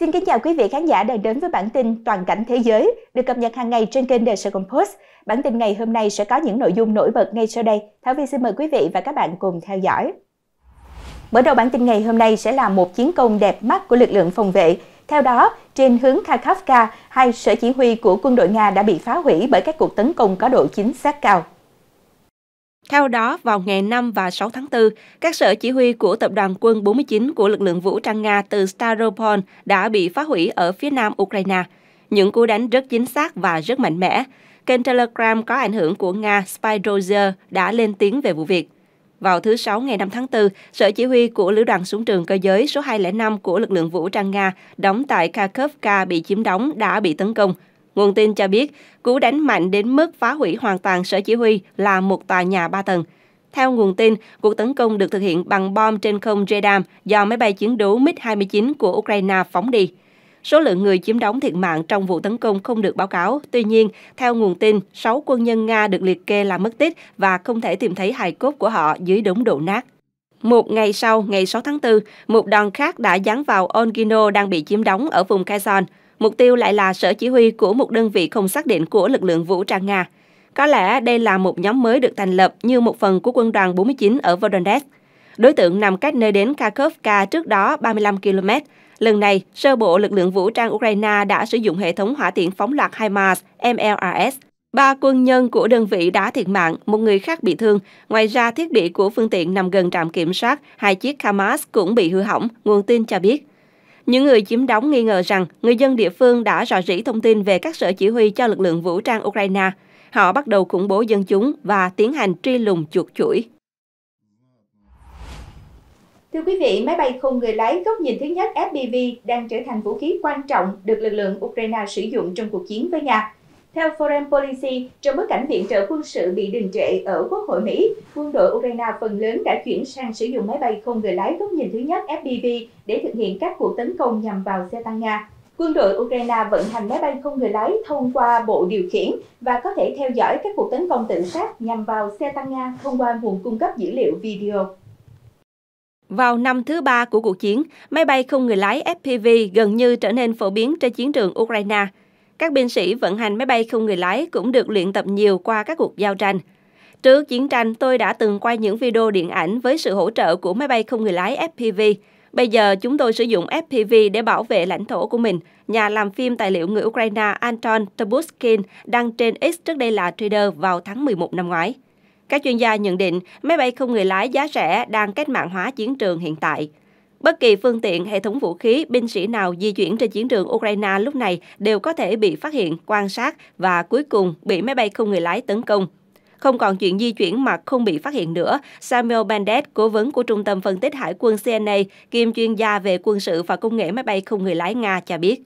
Xin kính chào quý vị khán giả đang đến với bản tin Toàn cảnh thế giới được cập nhật hàng ngày trên kênh The Saigon Post. Bản tin ngày hôm nay sẽ có những nội dung nổi bật ngay sau đây. Thảo Vi xin mời quý vị và các bạn cùng theo dõi. Mở đầu bản tin ngày hôm nay sẽ là một chiến công đẹp mắt của lực lượng phòng vệ. Theo đó, trên hướng Kharkovka, hai sở chỉ huy của quân đội Nga đã bị phá hủy bởi các cuộc tấn công có độ chính xác cao. Theo đó, vào ngày 5 và 6 tháng 4, các sở chỉ huy của Tập đoàn quân 49 của lực lượng vũ trang Nga từ Staropol đã bị phá hủy ở phía nam Ukraine. Những cú đánh rất chính xác và rất mạnh mẽ. Kênh Telegram có ảnh hưởng của Nga Spydozer đã lên tiếng về vụ việc. Vào thứ Sáu ngày 5 tháng 4, Sở Chỉ huy của Lữ đoàn Súng trường Cơ giới số 205 của lực lượng vũ trang Nga đóng tại Kharkovka bị chiếm đóng đã bị tấn công, Nguồn tin cho biết, cú đánh mạnh đến mức phá hủy hoàn toàn sở chỉ huy là một tòa nhà 3 tầng. Theo nguồn tin, cuộc tấn công được thực hiện bằng bom trên không radar do máy bay chiến đấu MiG-29 của Ukraine phóng đi. Số lượng người chiếm đóng thiệt mạng trong vụ tấn công không được báo cáo. Tuy nhiên, theo nguồn tin, 6 quân nhân Nga được liệt kê là mất tích và không thể tìm thấy hài cốt của họ dưới đống đổ nát. Một ngày sau, ngày 6 tháng 4, một đòn khác đã giáng vào Olgino đang bị chiếm đóng ở vùng Kazan. Mục tiêu lại là sở chỉ huy của một đơn vị không xác định của lực lượng vũ trang Nga. Có lẽ đây là một nhóm mới được thành lập như một phần của quân đoàn 49 ở Voronezh. Đối tượng nằm cách nơi đến Kharkovka trước đó 35 km. Lần này, sơ bộ lực lượng vũ trang Ukraine đã sử dụng hệ thống hỏa tiễn phóng loạt HIMARS MLRS. Ba quân nhân của đơn vị đã thiệt mạng, một người khác bị thương. Ngoài ra, thiết bị của phương tiện nằm gần trạm kiểm soát, hai chiếc HIMARS cũng bị hư hỏng, nguồn tin cho biết. Những người chiếm đóng nghi ngờ rằng người dân địa phương đã rò rỉ thông tin về các sở chỉ huy cho lực lượng vũ trang Ukraine. Họ bắt đầu khủng bố dân chúng và tiến hành truy lùng chuột chuỗi. Thưa quý vị, máy bay không người lái góc nhìn thứ nhất FPV đang trở thành vũ khí quan trọng được lực lượng Ukraine sử dụng trong cuộc chiến với Nga. Theo Foreign Policy, trong bối cảnh viện trợ quân sự bị đình trệ ở Quốc hội Mỹ, quân đội Ukraine phần lớn đã chuyển sang sử dụng máy bay không người lái góc nhìn thứ nhất FPV để thực hiện các cuộc tấn công nhằm vào xe tăng Nga. Quân đội Ukraine vận hành máy bay không người lái thông qua bộ điều khiển và có thể theo dõi các cuộc tấn công tự sát nhằm vào xe tăng Nga thông qua nguồn cung cấp dữ liệu video. Vào năm thứ ba của cuộc chiến, máy bay không người lái FPV gần như trở nên phổ biến trên chiến trường Ukraine – các binh sĩ vận hành máy bay không người lái cũng được luyện tập nhiều qua các cuộc giao tranh. Trước chiến tranh, tôi đã từng quay những video điện ảnh với sự hỗ trợ của máy bay không người lái FPV. Bây giờ chúng tôi sử dụng FPV để bảo vệ lãnh thổ của mình, nhà làm phim tài liệu người Ukraine Anton Tabuskin đăng trên X trước đây là trader vào tháng 11 năm ngoái. Các chuyên gia nhận định máy bay không người lái giá rẻ đang cách mạng hóa chiến trường hiện tại – Bất kỳ phương tiện, hệ thống vũ khí, binh sĩ nào di chuyển trên chiến trường Ukraine lúc này đều có thể bị phát hiện, quan sát và cuối cùng bị máy bay không người lái tấn công. Không còn chuyện di chuyển mà không bị phát hiện nữa, Samuel Bandet, cố vấn của Trung tâm Phân tích Hải quân CNA, kiêm chuyên gia về quân sự và công nghệ máy bay không người lái Nga cho biết.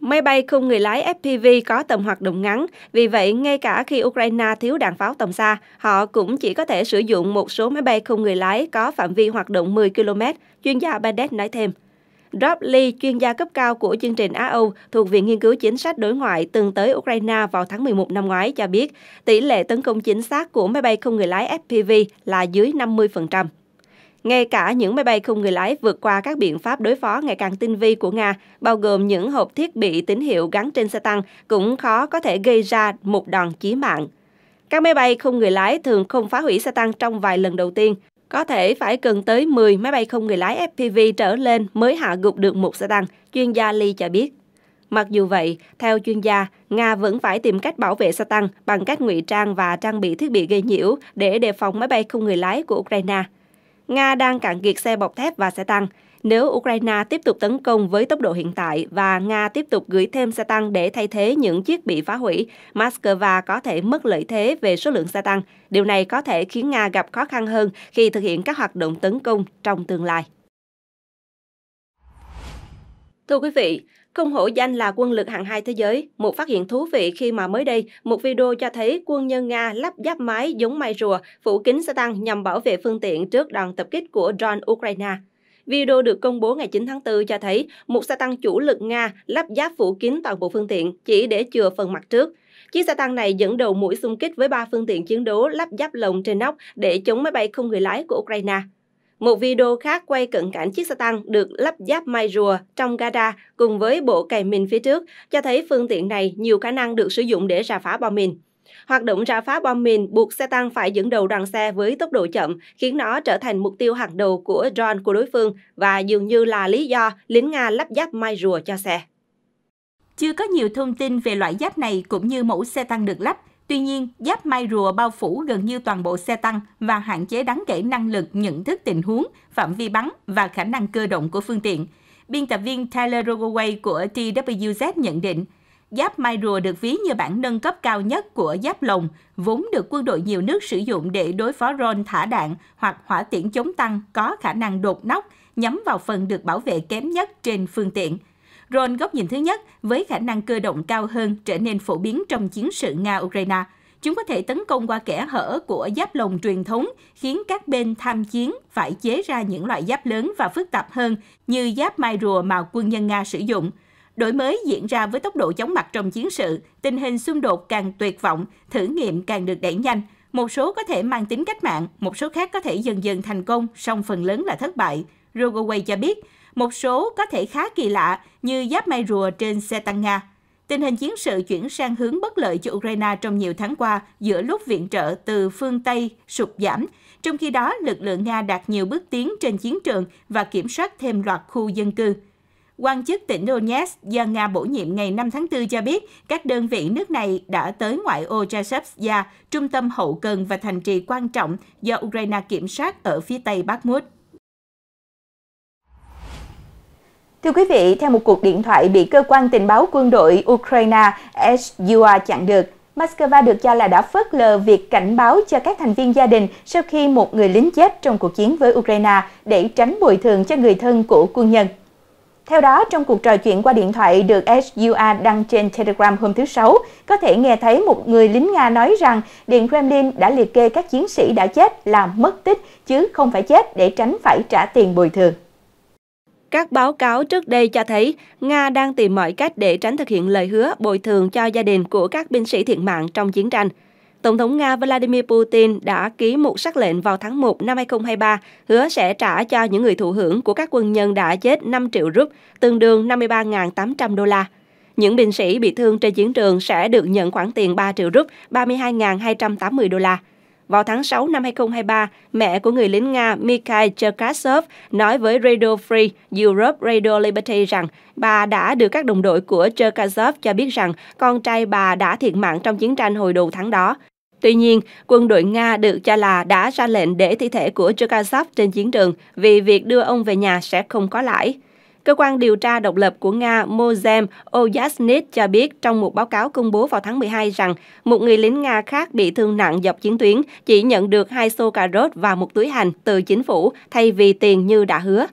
Máy bay không người lái FPV có tầm hoạt động ngắn, vì vậy ngay cả khi Ukraine thiếu đạn pháo tầm xa, họ cũng chỉ có thể sử dụng một số máy bay không người lái có phạm vi hoạt động 10 km chuyên gia Bennett nói thêm. Rob Lee, chuyên gia cấp cao của chương trình Á-Âu thuộc Viện Nghiên cứu Chính sách Đối ngoại từng tới Ukraine vào tháng 11 năm ngoái cho biết tỷ lệ tấn công chính xác của máy bay không người lái FPV là dưới 50%. Ngay cả những máy bay không người lái vượt qua các biện pháp đối phó ngày càng tinh vi của Nga, bao gồm những hộp thiết bị tín hiệu gắn trên xe tăng, cũng khó có thể gây ra một đòn chí mạng. Các máy bay không người lái thường không phá hủy xe tăng trong vài lần đầu tiên, có thể phải cần tới 10 máy bay không người lái FPV trở lên mới hạ gục được một xe tăng, chuyên gia Lee cho biết. Mặc dù vậy, theo chuyên gia, Nga vẫn phải tìm cách bảo vệ xe tăng bằng cách ngụy trang và trang bị thiết bị gây nhiễu để đề phòng máy bay không người lái của Ukraine. Nga đang cạn kiệt xe bọc thép và xe tăng, nếu Ukraine tiếp tục tấn công với tốc độ hiện tại và Nga tiếp tục gửi thêm xe tăng để thay thế những chiếc bị phá hủy, Moscow có thể mất lợi thế về số lượng xe tăng. Điều này có thể khiến Nga gặp khó khăn hơn khi thực hiện các hoạt động tấn công trong tương lai. Thưa quý vị, không hổ danh là quân lực hạng hai thế giới, một phát hiện thú vị khi mà mới đây, một video cho thấy quân nhân Nga lắp giáp máy giống mai rùa, phủ kính xe tăng nhằm bảo vệ phương tiện trước đòn tập kích của drone Ukraine. Video được công bố ngày 9 tháng 4 cho thấy một xe tăng chủ lực Nga lắp giáp phủ kín toàn bộ phương tiện chỉ để chừa phần mặt trước. Chiếc xe tăng này dẫn đầu mũi xung kích với ba phương tiện chiến đấu lắp giáp lồng trên nóc để chống máy bay không người lái của Ukraine. Một video khác quay cận cảnh chiếc xe tăng được lắp giáp mai rùa trong gara cùng với bộ cày mìn phía trước cho thấy phương tiện này nhiều khả năng được sử dụng để rà phá bom mìn. Hoạt động ra phá bom mìn buộc xe tăng phải dẫn đầu đoàn xe với tốc độ chậm, khiến nó trở thành mục tiêu hàng đầu của drone của đối phương và dường như là lý do lính Nga lắp giáp mai rùa cho xe. Chưa có nhiều thông tin về loại giáp này cũng như mẫu xe tăng được lắp, Tuy nhiên, giáp mai rùa bao phủ gần như toàn bộ xe tăng và hạn chế đáng kể năng lực nhận thức tình huống, phạm vi bắn và khả năng cơ động của phương tiện. Biên tập viên Tyler Rogoway của TWZ nhận định, giáp mai rùa được ví như bản nâng cấp cao nhất của giáp lồng, vốn được quân đội nhiều nước sử dụng để đối phó ron thả đạn hoặc hỏa tiễn chống tăng có khả năng đột nóc, nhắm vào phần được bảo vệ kém nhất trên phương tiện. Ron góc nhìn thứ nhất, với khả năng cơ động cao hơn trở nên phổ biến trong chiến sự Nga-Ukraine. Chúng có thể tấn công qua kẻ hở của giáp lồng truyền thống, khiến các bên tham chiến phải chế ra những loại giáp lớn và phức tạp hơn như giáp mai rùa mà quân nhân Nga sử dụng – Đổi mới diễn ra với tốc độ chóng mặt trong chiến sự, tình hình xung đột càng tuyệt vọng, thử nghiệm càng được đẩy nhanh. Một số có thể mang tính cách mạng, một số khác có thể dần dần thành công, song phần lớn là thất bại. Rogoway cho biết, một số có thể khá kỳ lạ như giáp may rùa trên xe tăng Nga. Tình hình chiến sự chuyển sang hướng bất lợi cho Ukraine trong nhiều tháng qua giữa lúc viện trợ từ phương Tây sụt giảm, trong khi đó lực lượng Nga đạt nhiều bước tiến trên chiến trường và kiểm soát thêm loạt khu dân cư. Quan chức tỉnh Donetsk do Nga bổ nhiệm ngày 5 tháng 4 cho biết các đơn vị nước này đã tới ngoại ô Chashovsya, trung tâm hậu cần và thành trì quan trọng do Ukraine kiểm soát ở phía tây Bakhmut. Thưa quý vị, theo một cuộc điện thoại bị cơ quan tình báo quân đội Ukraine SUA chặn được, Moscow được cho là đã phớt lờ việc cảnh báo cho các thành viên gia đình sau khi một người lính chết trong cuộc chiến với Ukraine để tránh bồi thường cho người thân của quân nhân. Theo đó, trong cuộc trò chuyện qua điện thoại được SUA đăng trên Telegram hôm thứ Sáu, có thể nghe thấy một người lính Nga nói rằng Điện Kremlin đã liệt kê các chiến sĩ đã chết là mất tích chứ không phải chết để tránh phải trả tiền bồi thường. Các báo cáo trước đây cho thấy Nga đang tìm mọi cách để tránh thực hiện lời hứa bồi thường cho gia đình của các binh sĩ thiệt mạng trong chiến tranh. Tổng thống Nga Vladimir Putin đã ký một sắc lệnh vào tháng 1 năm 2023 hứa sẽ trả cho những người thụ hưởng của các quân nhân đã chết 5 triệu rúp, tương đương 53.800 đô la. Những binh sĩ bị thương trên chiến trường sẽ được nhận khoản tiền 3 triệu rúp, 32.280 đô la. Vào tháng 6 năm 2023, mẹ của người lính Nga Mikhail Cherkasov nói với Radio Free Europe Radio Liberty rằng bà đã được các đồng đội của Cherkasov cho biết rằng con trai bà đã thiệt mạng trong chiến tranh hồi đầu tháng đó. Tuy nhiên, quân đội Nga được cho là đã ra lệnh để thi thể của Chukasov trên chiến trường vì việc đưa ông về nhà sẽ không có lãi. Cơ quan điều tra độc lập của Nga Mozem Oyaznit cho biết trong một báo cáo công bố vào tháng 12 rằng một người lính Nga khác bị thương nặng dọc chiến tuyến chỉ nhận được hai xô cà rốt và một túi hành từ chính phủ thay vì tiền như đã hứa.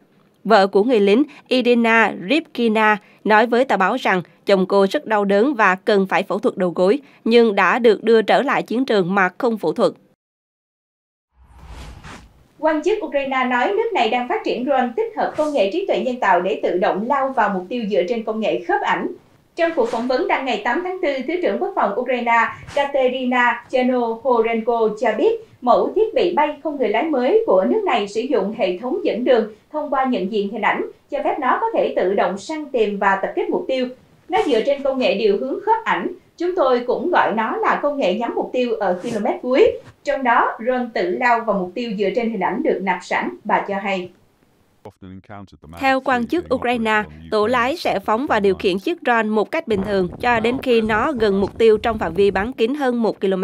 Vợ của người lính Irina Ripkina nói với tờ báo rằng chồng cô rất đau đớn và cần phải phẫu thuật đầu gối, nhưng đã được đưa trở lại chiến trường mà không phẫu thuật. Quan chức Ukraine nói nước này đang phát triển drone tích hợp công nghệ trí tuệ nhân tạo để tự động lao vào mục tiêu dựa trên công nghệ khớp ảnh, trong cuộc phỏng vấn đăng ngày 8 tháng 4, Thứ trưởng Quốc phòng Ukraine Katerina Chernohorenko cho biết mẫu thiết bị bay không người lái mới của nước này sử dụng hệ thống dẫn đường thông qua nhận diện hình ảnh, cho phép nó có thể tự động săn tìm và tập kết mục tiêu. Nó dựa trên công nghệ điều hướng khớp ảnh, chúng tôi cũng gọi nó là công nghệ nhắm mục tiêu ở km cuối. Trong đó, drone tự lao vào mục tiêu dựa trên hình ảnh được nạp sẵn, bà cho hay. Theo quan chức Ukraine, tổ lái sẽ phóng và điều khiển chiếc drone một cách bình thường cho đến khi nó gần mục tiêu trong phạm vi bắn kín hơn 1 km.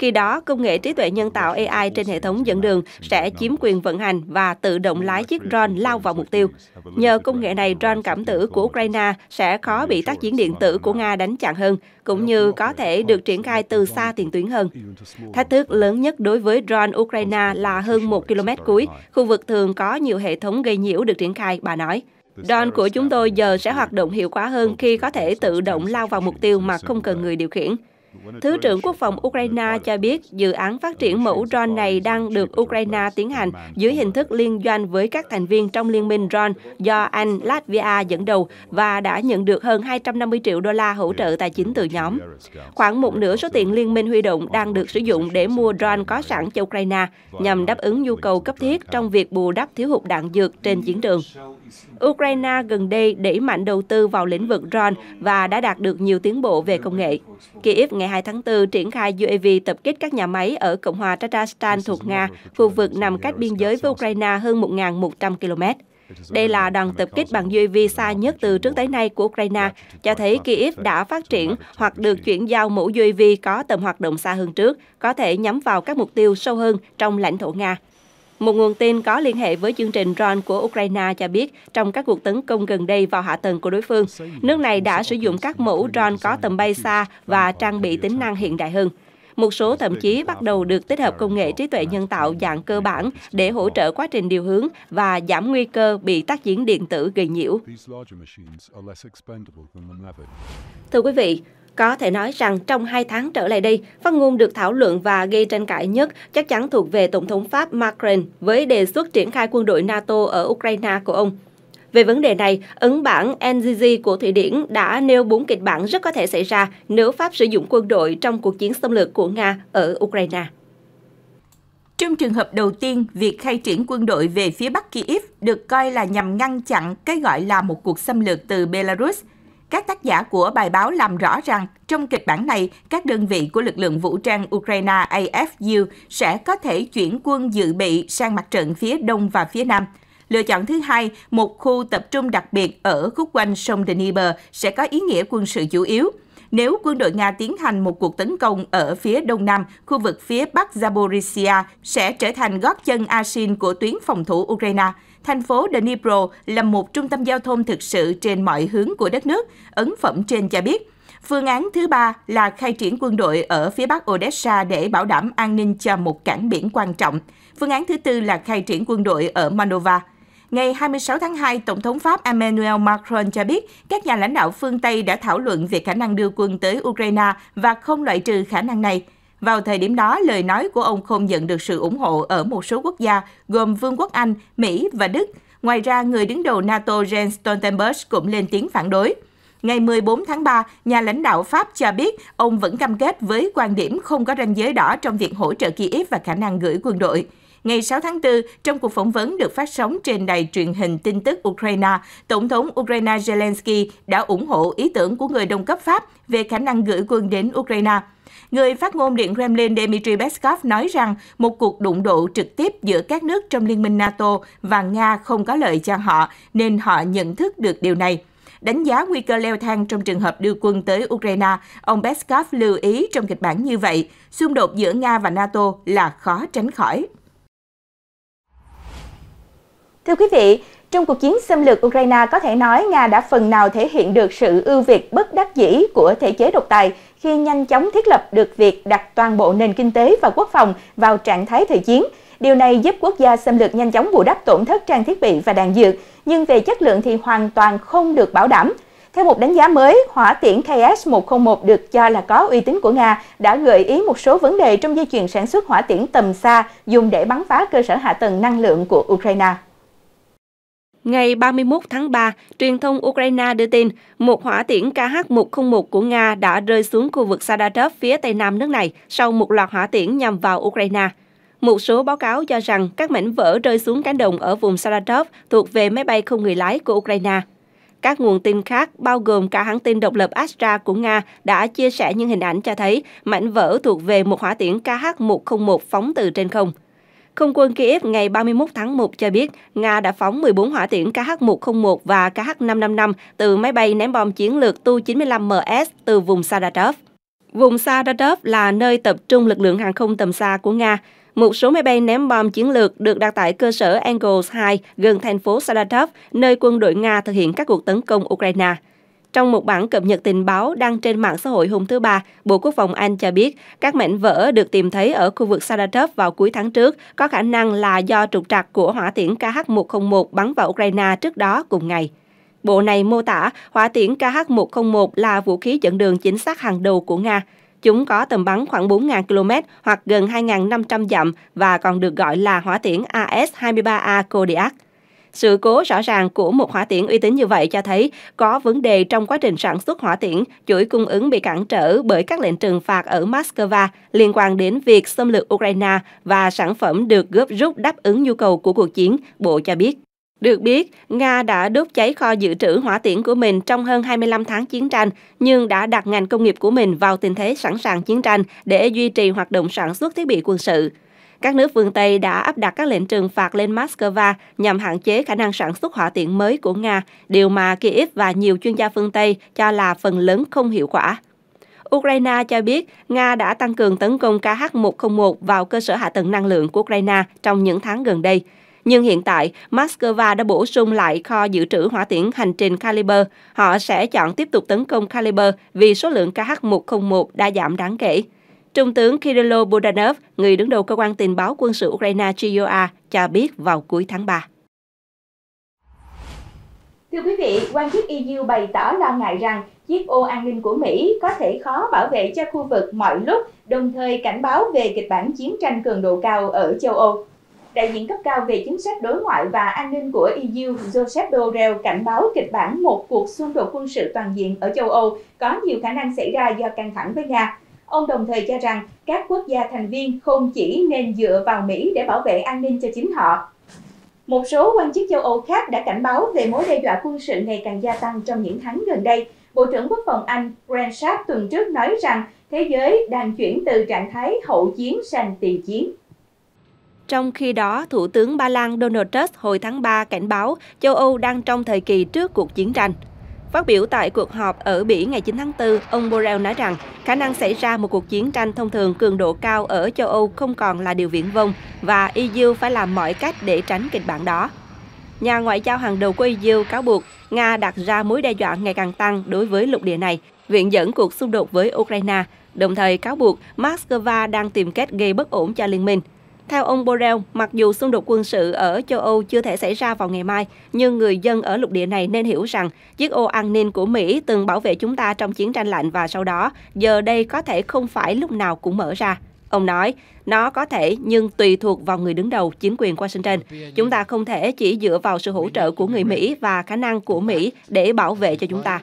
Khi đó, công nghệ trí tuệ nhân tạo AI trên hệ thống dẫn đường sẽ chiếm quyền vận hành và tự động lái chiếc drone lao vào mục tiêu. Nhờ công nghệ này, drone cảm tử của Ukraine sẽ khó bị tác chiến điện tử của Nga đánh chặn hơn, cũng như có thể được triển khai từ xa tiền tuyến hơn. Thách thức lớn nhất đối với drone Ukraine là hơn 1 km cuối, khu vực thường có nhiều hệ thống gây nhiễu được triển khai, bà nói. Drone của chúng tôi giờ sẽ hoạt động hiệu quả hơn khi có thể tự động lao vào mục tiêu mà không cần người điều khiển. Thứ trưởng Quốc phòng Ukraine cho biết dự án phát triển mẫu drone này đang được Ukraine tiến hành dưới hình thức liên doanh với các thành viên trong liên minh drone do Anh, Latvia dẫn đầu và đã nhận được hơn 250 triệu đô la hỗ trợ tài chính từ nhóm. Khoảng một nửa số tiền liên minh huy động đang được sử dụng để mua drone có sẵn cho Ukraine nhằm đáp ứng nhu cầu cấp thiết trong việc bù đắp thiếu hụt đạn dược trên chiến trường. Ukraine gần đây đẩy mạnh đầu tư vào lĩnh vực drone và đã đạt được nhiều tiến bộ về công nghệ. Kiev ngày 2 tháng 4 triển khai UAV tập kích các nhà máy ở Cộng hòa Tatarstan thuộc Nga, khu vực nằm cách biên giới với Ukraine hơn 1.100 km. Đây là đoàn tập kích bằng UAV xa nhất từ trước tới nay của Ukraine, cho thấy Kyiv đã phát triển hoặc được chuyển giao mẫu UAV có tầm hoạt động xa hơn trước, có thể nhắm vào các mục tiêu sâu hơn trong lãnh thổ Nga. Một nguồn tin có liên hệ với chương trình drone của Ukraine cho biết, trong các cuộc tấn công gần đây vào hạ tầng của đối phương, nước này đã sử dụng các mẫu drone có tầm bay xa và trang bị tính năng hiện đại hơn. Một số thậm chí bắt đầu được tích hợp công nghệ trí tuệ nhân tạo dạng cơ bản để hỗ trợ quá trình điều hướng và giảm nguy cơ bị tác diễn điện tử gây nhiễu. Thưa quý vị, có thể nói rằng trong hai tháng trở lại đây, phát ngôn được thảo luận và gây tranh cãi nhất chắc chắn thuộc về Tổng thống Pháp Macron với đề xuất triển khai quân đội NATO ở Ukraine của ông. Về vấn đề này, ấn bản NGG của Thụy Điển đã nêu bốn kịch bản rất có thể xảy ra nếu Pháp sử dụng quân đội trong cuộc chiến xâm lược của Nga ở Ukraine. Trong trường hợp đầu tiên, việc khai triển quân đội về phía Bắc Kyiv được coi là nhằm ngăn chặn cái gọi là một cuộc xâm lược từ Belarus – các tác giả của bài báo làm rõ rằng trong kịch bản này, các đơn vị của lực lượng vũ trang Ukraine AFU sẽ có thể chuyển quân dự bị sang mặt trận phía đông và phía nam. Lựa chọn thứ hai, một khu tập trung đặc biệt ở khúc quanh sông Dnieper sẽ có ý nghĩa quân sự chủ yếu – nếu quân đội Nga tiến hành một cuộc tấn công ở phía đông nam, khu vực phía bắc Zaporizhia sẽ trở thành gót chân Asin của tuyến phòng thủ Ukraine. Thành phố Dnipro là một trung tâm giao thông thực sự trên mọi hướng của đất nước, ấn phẩm trên cho biết. Phương án thứ ba là khai triển quân đội ở phía bắc Odessa để bảo đảm an ninh cho một cảng biển quan trọng. Phương án thứ tư là khai triển quân đội ở Moldova. Ngày 26 tháng 2, Tổng thống Pháp Emmanuel Macron cho biết các nhà lãnh đạo phương Tây đã thảo luận về khả năng đưa quân tới Ukraine và không loại trừ khả năng này. Vào thời điểm đó, lời nói của ông không nhận được sự ủng hộ ở một số quốc gia gồm Vương quốc Anh, Mỹ và Đức. Ngoài ra, người đứng đầu NATO Jens Stoltenberg cũng lên tiếng phản đối. Ngày 14 tháng 3, nhà lãnh đạo Pháp cho biết ông vẫn cam kết với quan điểm không có ranh giới đỏ trong việc hỗ trợ Kiev và khả năng gửi quân đội. Ngày 6 tháng 4, trong cuộc phỏng vấn được phát sóng trên đài truyền hình tin tức Ukraine, Tổng thống Ukraine Zelensky đã ủng hộ ý tưởng của người đồng cấp Pháp về khả năng gửi quân đến Ukraine. Người phát ngôn Điện Kremlin Dmitry Peskov nói rằng một cuộc đụng độ trực tiếp giữa các nước trong Liên minh NATO và Nga không có lợi cho họ, nên họ nhận thức được điều này. Đánh giá nguy cơ leo thang trong trường hợp đưa quân tới Ukraine, ông Peskov lưu ý trong kịch bản như vậy, xung đột giữa Nga và NATO là khó tránh khỏi. Thưa quý vị, trong cuộc chiến xâm lược Ukraine có thể nói Nga đã phần nào thể hiện được sự ưu việt bất đắc dĩ của thể chế độc tài khi nhanh chóng thiết lập được việc đặt toàn bộ nền kinh tế và quốc phòng vào trạng thái thời chiến. Điều này giúp quốc gia xâm lược nhanh chóng bù đắp tổn thất trang thiết bị và đạn dược, nhưng về chất lượng thì hoàn toàn không được bảo đảm. Theo một đánh giá mới, hỏa tiễn KS-101 được cho là có uy tín của Nga đã gợi ý một số vấn đề trong dây chuyền sản xuất hỏa tiễn tầm xa dùng để bắn phá cơ sở hạ tầng năng lượng của Ukraine. Ngày 31 tháng 3, truyền thông Ukraine đưa tin một hỏa tiễn KH-101 của Nga đã rơi xuống khu vực Sadatov phía tây nam nước này sau một loạt hỏa tiễn nhằm vào Ukraine. Một số báo cáo cho rằng các mảnh vỡ rơi xuống cánh đồng ở vùng Saratov thuộc về máy bay không người lái của Ukraine. Các nguồn tin khác, bao gồm cả hãng tin độc lập Astra của Nga, đã chia sẻ những hình ảnh cho thấy mảnh vỡ thuộc về một hỏa tiễn KH-101 phóng từ trên không. Không quân Kiev ngày 31 tháng 1 cho biết Nga đã phóng 14 hỏa tiễn KH-101 và KH-555 từ máy bay ném bom chiến lược Tu-95MS từ vùng Saratov. Vùng Saratov là nơi tập trung lực lượng hàng không tầm xa của Nga. Một số máy bay ném bom chiến lược được đặt tại cơ sở Angles 2 gần thành phố Saratov, nơi quân đội Nga thực hiện các cuộc tấn công Ukraine. Trong một bản cập nhật tình báo đăng trên mạng xã hội hôm thứ Ba, Bộ Quốc phòng Anh cho biết các mảnh vỡ được tìm thấy ở khu vực Saratov vào cuối tháng trước có khả năng là do trục trặc của hỏa tiễn KH-101 bắn vào Ukraine trước đó cùng ngày. Bộ này mô tả hỏa tiễn KH-101 là vũ khí dẫn đường chính xác hàng đầu của Nga. Chúng có tầm bắn khoảng 4.000 km hoặc gần 2.500 dặm và còn được gọi là hỏa tiễn AS-23A Kodiak. Sự cố rõ ràng của một hỏa tiễn uy tín như vậy cho thấy có vấn đề trong quá trình sản xuất hỏa tiễn, chuỗi cung ứng bị cản trở bởi các lệnh trừng phạt ở Moscow liên quan đến việc xâm lược Ukraine và sản phẩm được góp rút đáp ứng nhu cầu của cuộc chiến, Bộ cho biết. Được biết, Nga đã đốt cháy kho dự trữ hỏa tiễn của mình trong hơn 25 tháng chiến tranh, nhưng đã đặt ngành công nghiệp của mình vào tình thế sẵn sàng chiến tranh để duy trì hoạt động sản xuất thiết bị quân sự các nước phương Tây đã áp đặt các lệnh trừng phạt lên Moscow nhằm hạn chế khả năng sản xuất hỏa tiễn mới của Nga, điều mà Kiev và nhiều chuyên gia phương Tây cho là phần lớn không hiệu quả. Ukraine cho biết Nga đã tăng cường tấn công KH-101 vào cơ sở hạ tầng năng lượng của Ukraine trong những tháng gần đây. Nhưng hiện tại, Moscow đã bổ sung lại kho dự trữ hỏa tiễn hành trình Caliber. Họ sẽ chọn tiếp tục tấn công Caliber vì số lượng KH-101 đã giảm đáng kể. Trung tướng Kirilo Budanov, người đứng đầu cơ quan tình báo quân sự Ukraine GOA, cho biết vào cuối tháng 3. Thưa quý vị, quan chức EU bày tỏ lo ngại rằng chiếc ô an ninh của Mỹ có thể khó bảo vệ cho khu vực mọi lúc, đồng thời cảnh báo về kịch bản chiến tranh cường độ cao ở châu Âu. Đại diện cấp cao về chính sách đối ngoại và an ninh của EU Joseph Borrell cảnh báo kịch bản một cuộc xung đột quân sự toàn diện ở châu Âu có nhiều khả năng xảy ra do căng thẳng với Nga. Ông đồng thời cho rằng các quốc gia thành viên không chỉ nên dựa vào Mỹ để bảo vệ an ninh cho chính họ. Một số quan chức châu Âu khác đã cảnh báo về mối đe dọa quân sự ngày càng gia tăng trong những tháng gần đây. Bộ trưởng Quốc phòng Anh Renshardt tuần trước nói rằng thế giới đang chuyển từ trạng thái hậu chiến sang tiền chiến. Trong khi đó, Thủ tướng Ba Lan Donald Tusk hồi tháng 3 cảnh báo châu Âu đang trong thời kỳ trước cuộc chiến tranh. Phát biểu tại cuộc họp ở Bỉ ngày 9 tháng 4, ông Borrell nói rằng khả năng xảy ra một cuộc chiến tranh thông thường cường độ cao ở châu Âu không còn là điều viễn vông và EU phải làm mọi cách để tránh kịch bản đó. Nhà ngoại giao hàng đầu của EU cáo buộc Nga đặt ra mối đe dọa ngày càng tăng đối với lục địa này, viện dẫn cuộc xung đột với Ukraine, đồng thời cáo buộc Moscow đang tìm cách gây bất ổn cho liên minh. Theo ông Borrell, mặc dù xung đột quân sự ở châu Âu chưa thể xảy ra vào ngày mai, nhưng người dân ở lục địa này nên hiểu rằng chiếc ô an ninh của Mỹ từng bảo vệ chúng ta trong chiến tranh lạnh và sau đó, giờ đây có thể không phải lúc nào cũng mở ra. Ông nói, nó có thể nhưng tùy thuộc vào người đứng đầu chính quyền Washington. Chúng ta không thể chỉ dựa vào sự hỗ trợ của người Mỹ và khả năng của Mỹ để bảo vệ cho chúng ta.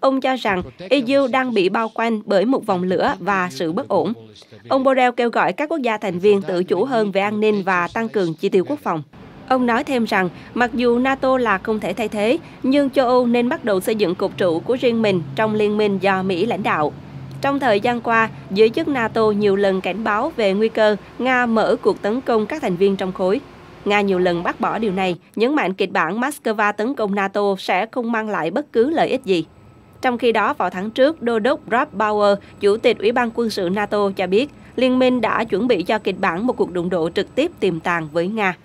Ông cho rằng EU đang bị bao quanh bởi một vòng lửa và sự bất ổn. Ông Borrell kêu gọi các quốc gia thành viên tự chủ hơn về an ninh và tăng cường chi tiêu quốc phòng. Ông nói thêm rằng, mặc dù NATO là không thể thay thế, nhưng châu Âu nên bắt đầu xây dựng cục trụ của riêng mình trong liên minh do Mỹ lãnh đạo. Trong thời gian qua, giới chức NATO nhiều lần cảnh báo về nguy cơ Nga mở cuộc tấn công các thành viên trong khối. Nga nhiều lần bác bỏ điều này, nhấn mạnh kịch bản Moscow tấn công NATO sẽ không mang lại bất cứ lợi ích gì. Trong khi đó, vào tháng trước, Đô đốc Rob Bauer, Chủ tịch Ủy ban quân sự NATO cho biết, Liên minh đã chuẩn bị cho kịch bản một cuộc đụng độ trực tiếp tiềm tàng với Nga.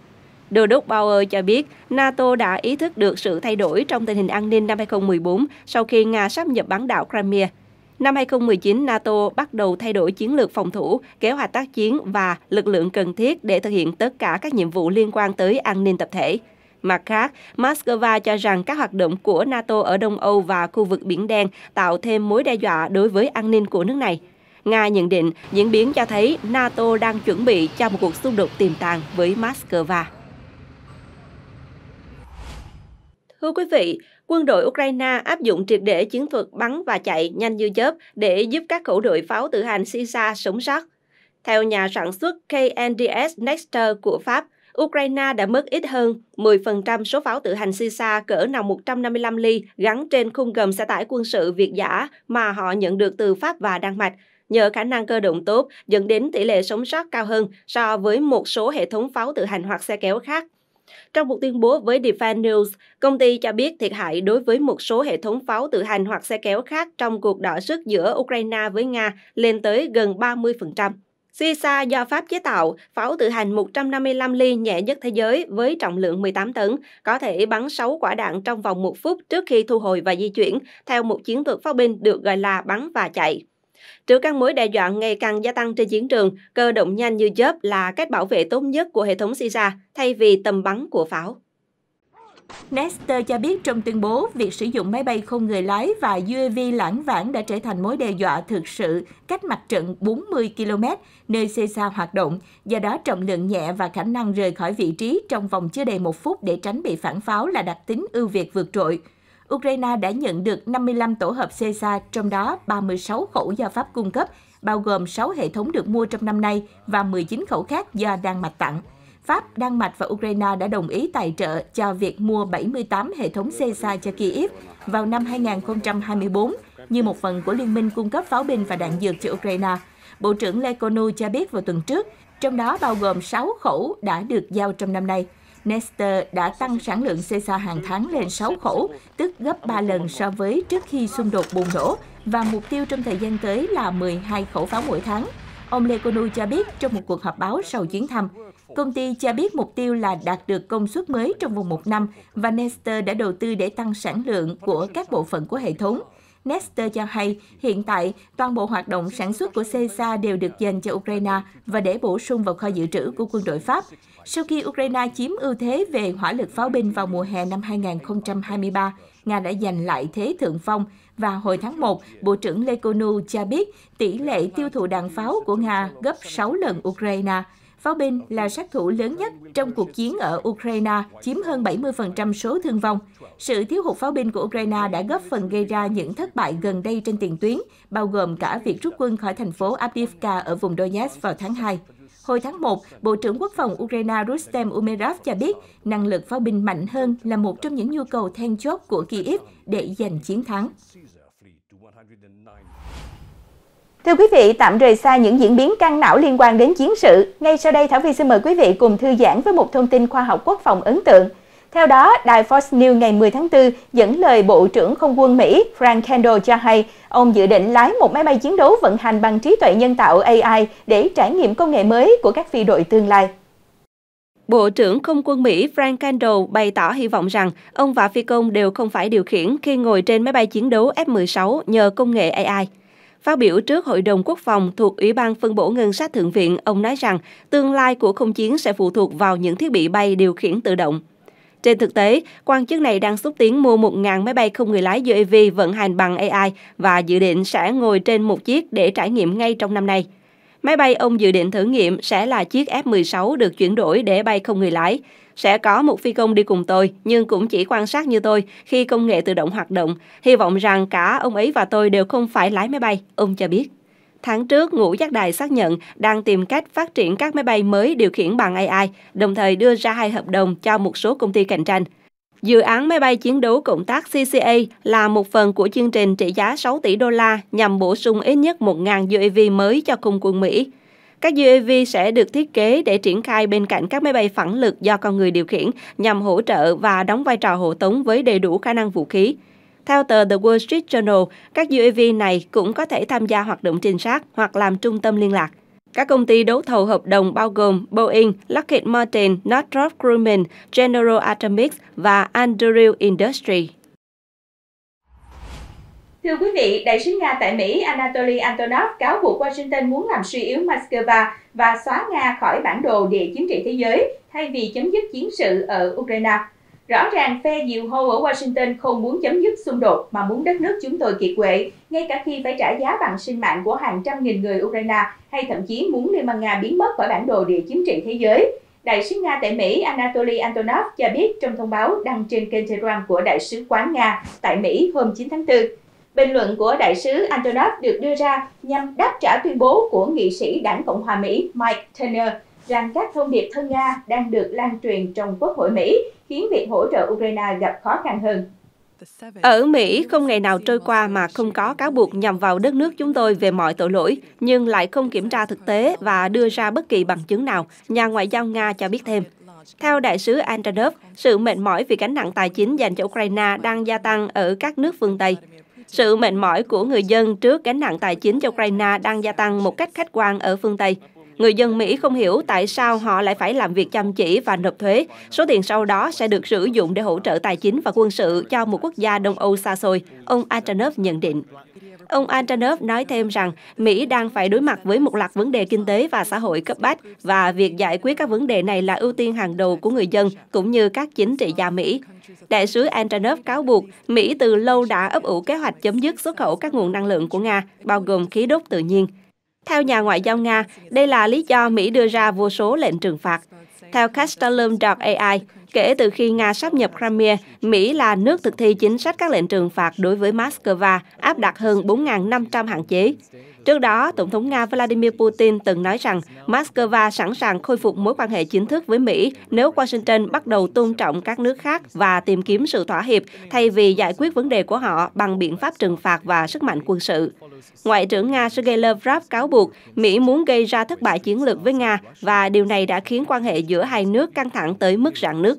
Đô đốc Bauer cho biết, NATO đã ý thức được sự thay đổi trong tình hình an ninh năm 2014 sau khi Nga sắp nhập bán đảo Crimea. Năm 2019, NATO bắt đầu thay đổi chiến lược phòng thủ, kế hoạch tác chiến và lực lượng cần thiết để thực hiện tất cả các nhiệm vụ liên quan tới an ninh tập thể. Mặt khác, Moscow cho rằng các hoạt động của NATO ở Đông Âu và khu vực Biển Đen tạo thêm mối đe dọa đối với an ninh của nước này. Nga nhận định diễn biến cho thấy NATO đang chuẩn bị cho một cuộc xung đột tiềm tàng với Moscow. Thưa quý vị, quân đội Ukraine áp dụng triệt để chiến thuật bắn và chạy nhanh như chớp để giúp các khẩu đội pháo tự hành Sisa sống sót. Theo nhà sản xuất KNDS Nexter của Pháp, Ukraine đã mất ít hơn 10% số pháo tự hành Sisa cỡ nào 155 ly gắn trên khung gầm xe tải quân sự Việt giả mà họ nhận được từ Pháp và Đan Mạch. Nhờ khả năng cơ động tốt dẫn đến tỷ lệ sống sót cao hơn so với một số hệ thống pháo tự hành hoặc xe kéo khác. Trong một tuyên bố với Defense News, công ty cho biết thiệt hại đối với một số hệ thống pháo tự hành hoặc xe kéo khác trong cuộc đọ sức giữa Ukraine với Nga lên tới gần 30%. Sisa do Pháp chế tạo, pháo tự hành 155 ly nhẹ nhất thế giới với trọng lượng 18 tấn, có thể bắn 6 quả đạn trong vòng 1 phút trước khi thu hồi và di chuyển, theo một chiến thuật pháo binh được gọi là bắn và chạy. Trước các mối đe dọa ngày càng gia tăng trên chiến trường, cơ động nhanh như chớp là cách bảo vệ tốt nhất của hệ thống Sisa thay vì tầm bắn của pháo. Nestor cho biết trong tuyên bố, việc sử dụng máy bay không người lái và UAV lãng vãng đã trở thành mối đe dọa thực sự cách mặt trận 40 km nơi CESA hoạt động, do đó trọng lượng nhẹ và khả năng rời khỏi vị trí trong vòng chưa đầy một phút để tránh bị phản pháo là đặc tính ưu việt vượt trội. Ukraine đã nhận được 55 tổ hợp CESA, trong đó 36 khẩu do Pháp cung cấp, bao gồm 6 hệ thống được mua trong năm nay và 19 khẩu khác do Đan Mạch tặng. Pháp, Đan Mạch và Ukraine đã đồng ý tài trợ cho việc mua 78 hệ thống CESA cho Kyiv vào năm 2024 như một phần của liên minh cung cấp pháo binh và đạn dược cho Ukraine. Bộ trưởng Lê cho biết vào tuần trước, trong đó bao gồm 6 khẩu đã được giao trong năm nay. Nestor đã tăng sản lượng CESA hàng tháng lên 6 khẩu, tức gấp 3 lần so với trước khi xung đột bùng nổ, và mục tiêu trong thời gian tới là 12 khẩu pháo mỗi tháng. Ông Lê Konu cho biết trong một cuộc họp báo sau chuyến thăm, công ty cho biết mục tiêu là đạt được công suất mới trong vòng một năm và Nestor đã đầu tư để tăng sản lượng của các bộ phận của hệ thống. Nestor cho hay hiện tại toàn bộ hoạt động sản xuất của CESA đều được dành cho Ukraine và để bổ sung vào kho dự trữ của quân đội Pháp. Sau khi Ukraine chiếm ưu thế về hỏa lực pháo binh vào mùa hè năm 2023, Nga đã giành lại thế thượng phong và hồi tháng 1, Bộ trưởng Lekonu cho biết tỷ lệ tiêu thụ đạn pháo của Nga gấp 6 lần Ukraine. Pháo binh là sát thủ lớn nhất trong cuộc chiến ở Ukraine, chiếm hơn 70% số thương vong. Sự thiếu hụt pháo binh của Ukraine đã góp phần gây ra những thất bại gần đây trên tiền tuyến, bao gồm cả việc rút quân khỏi thành phố Avdiivka ở vùng Donetsk vào tháng 2. Hồi tháng 1, Bộ trưởng Quốc phòng Ukraine Rustem Umerov cho biết năng lực pháo binh mạnh hơn là một trong những nhu cầu then chốt của Kyiv để giành chiến thắng. Thưa quý vị, tạm rời xa những diễn biến căng não liên quan đến chiến sự. Ngay sau đây, Thảo Vi xin mời quý vị cùng thư giãn với một thông tin khoa học quốc phòng ấn tượng. Theo đó, đài Fox News ngày 10 tháng 4 dẫn lời Bộ trưởng Không quân Mỹ Frank Kendall cho hay ông dự định lái một máy bay chiến đấu vận hành bằng trí tuệ nhân tạo AI để trải nghiệm công nghệ mới của các phi đội tương lai. Bộ trưởng Không quân Mỹ Frank Kendall bày tỏ hy vọng rằng ông và phi công đều không phải điều khiển khi ngồi trên máy bay chiến đấu F-16 nhờ công nghệ AI. Phát biểu trước Hội đồng Quốc phòng thuộc Ủy ban phân bổ ngân sách Thượng viện, ông nói rằng tương lai của không chiến sẽ phụ thuộc vào những thiết bị bay điều khiển tự động. Trên thực tế, quan chức này đang xúc tiến mua 1.000 máy bay không người lái UAV vận hành bằng AI và dự định sẽ ngồi trên một chiếc để trải nghiệm ngay trong năm nay. Máy bay ông dự định thử nghiệm sẽ là chiếc F-16 được chuyển đổi để bay không người lái. Sẽ có một phi công đi cùng tôi, nhưng cũng chỉ quan sát như tôi khi công nghệ tự động hoạt động. Hy vọng rằng cả ông ấy và tôi đều không phải lái máy bay, ông cho biết. Tháng trước, Ngũ Giác Đài xác nhận đang tìm cách phát triển các máy bay mới điều khiển bằng AI, đồng thời đưa ra hai hợp đồng cho một số công ty cạnh tranh. Dự án máy bay chiến đấu cộng tác CCA là một phần của chương trình trị giá 6 tỷ đô la nhằm bổ sung ít nhất 1.000 UAV mới cho không quân Mỹ. Các UAV sẽ được thiết kế để triển khai bên cạnh các máy bay phản lực do con người điều khiển nhằm hỗ trợ và đóng vai trò hộ tống với đầy đủ khả năng vũ khí. Theo tờ The Wall Street Journal, các UAV này cũng có thể tham gia hoạt động trinh sát hoặc làm trung tâm liên lạc. Các công ty đấu thầu hợp đồng bao gồm Boeing, Lockheed Martin, Northrop Grumman, General Atomics và Andrew Industries. Thưa quý vị, đại sứ Nga tại Mỹ Anatoly Antonov cáo buộc Washington muốn làm suy yếu Moscow và xóa Nga khỏi bản đồ địa chính trị thế giới thay vì chấm dứt chiến sự ở Ukraine. Rõ ràng phe diều hô ở Washington không muốn chấm dứt xung đột mà muốn đất nước chúng tôi kiệt quệ, ngay cả khi phải trả giá bằng sinh mạng của hàng trăm nghìn người Ukraine hay thậm chí muốn Liên bang Nga biến mất khỏi bản đồ địa chính trị thế giới. Đại sứ Nga tại Mỹ Anatoly Antonov cho biết trong thông báo đăng trên kênh Telegram của Đại sứ quán Nga tại Mỹ hôm 9 tháng 4 Bình luận của đại sứ Antonov được đưa ra nhằm đáp trả tuyên bố của nghị sĩ đảng Cộng hòa Mỹ Mike Turner rằng các thông điệp thân Nga đang được lan truyền trong Quốc hội Mỹ, khiến việc hỗ trợ Ukraine gặp khó khăn hơn. Ở Mỹ, không ngày nào trôi qua mà không có cáo buộc nhằm vào đất nước chúng tôi về mọi tội lỗi, nhưng lại không kiểm tra thực tế và đưa ra bất kỳ bằng chứng nào, nhà ngoại giao Nga cho biết thêm. Theo đại sứ Andronov, sự mệt mỏi vì gánh nặng tài chính dành cho Ukraine đang gia tăng ở các nước phương Tây. Sự mệt mỏi của người dân trước gánh nặng tài chính cho Ukraine đang gia tăng một cách khách quan ở phương Tây. Người dân Mỹ không hiểu tại sao họ lại phải làm việc chăm chỉ và nộp thuế. Số tiền sau đó sẽ được sử dụng để hỗ trợ tài chính và quân sự cho một quốc gia Đông Âu xa xôi, ông Achanov nhận định. Ông Antonov nói thêm rằng Mỹ đang phải đối mặt với một loạt vấn đề kinh tế và xã hội cấp bách và việc giải quyết các vấn đề này là ưu tiên hàng đầu của người dân cũng như các chính trị gia Mỹ. Đại sứ Antonov cáo buộc Mỹ từ lâu đã ấp ủ kế hoạch chấm dứt xuất khẩu các nguồn năng lượng của Nga, bao gồm khí đốt tự nhiên. Theo nhà ngoại giao Nga, đây là lý do Mỹ đưa ra vô số lệnh trừng phạt. Theo Castellum.ai, Kể từ khi Nga sắp nhập Crimea, Mỹ là nước thực thi chính sách các lệnh trừng phạt đối với Moscow áp đặt hơn 4.500 hạn chế. Trước đó, Tổng thống Nga Vladimir Putin từng nói rằng Moscow sẵn sàng khôi phục mối quan hệ chính thức với Mỹ nếu Washington bắt đầu tôn trọng các nước khác và tìm kiếm sự thỏa hiệp thay vì giải quyết vấn đề của họ bằng biện pháp trừng phạt và sức mạnh quân sự. Ngoại trưởng Nga Sergei Lavrov cáo buộc Mỹ muốn gây ra thất bại chiến lược với Nga và điều này đã khiến quan hệ giữa hai nước căng thẳng tới mức rạn nứt.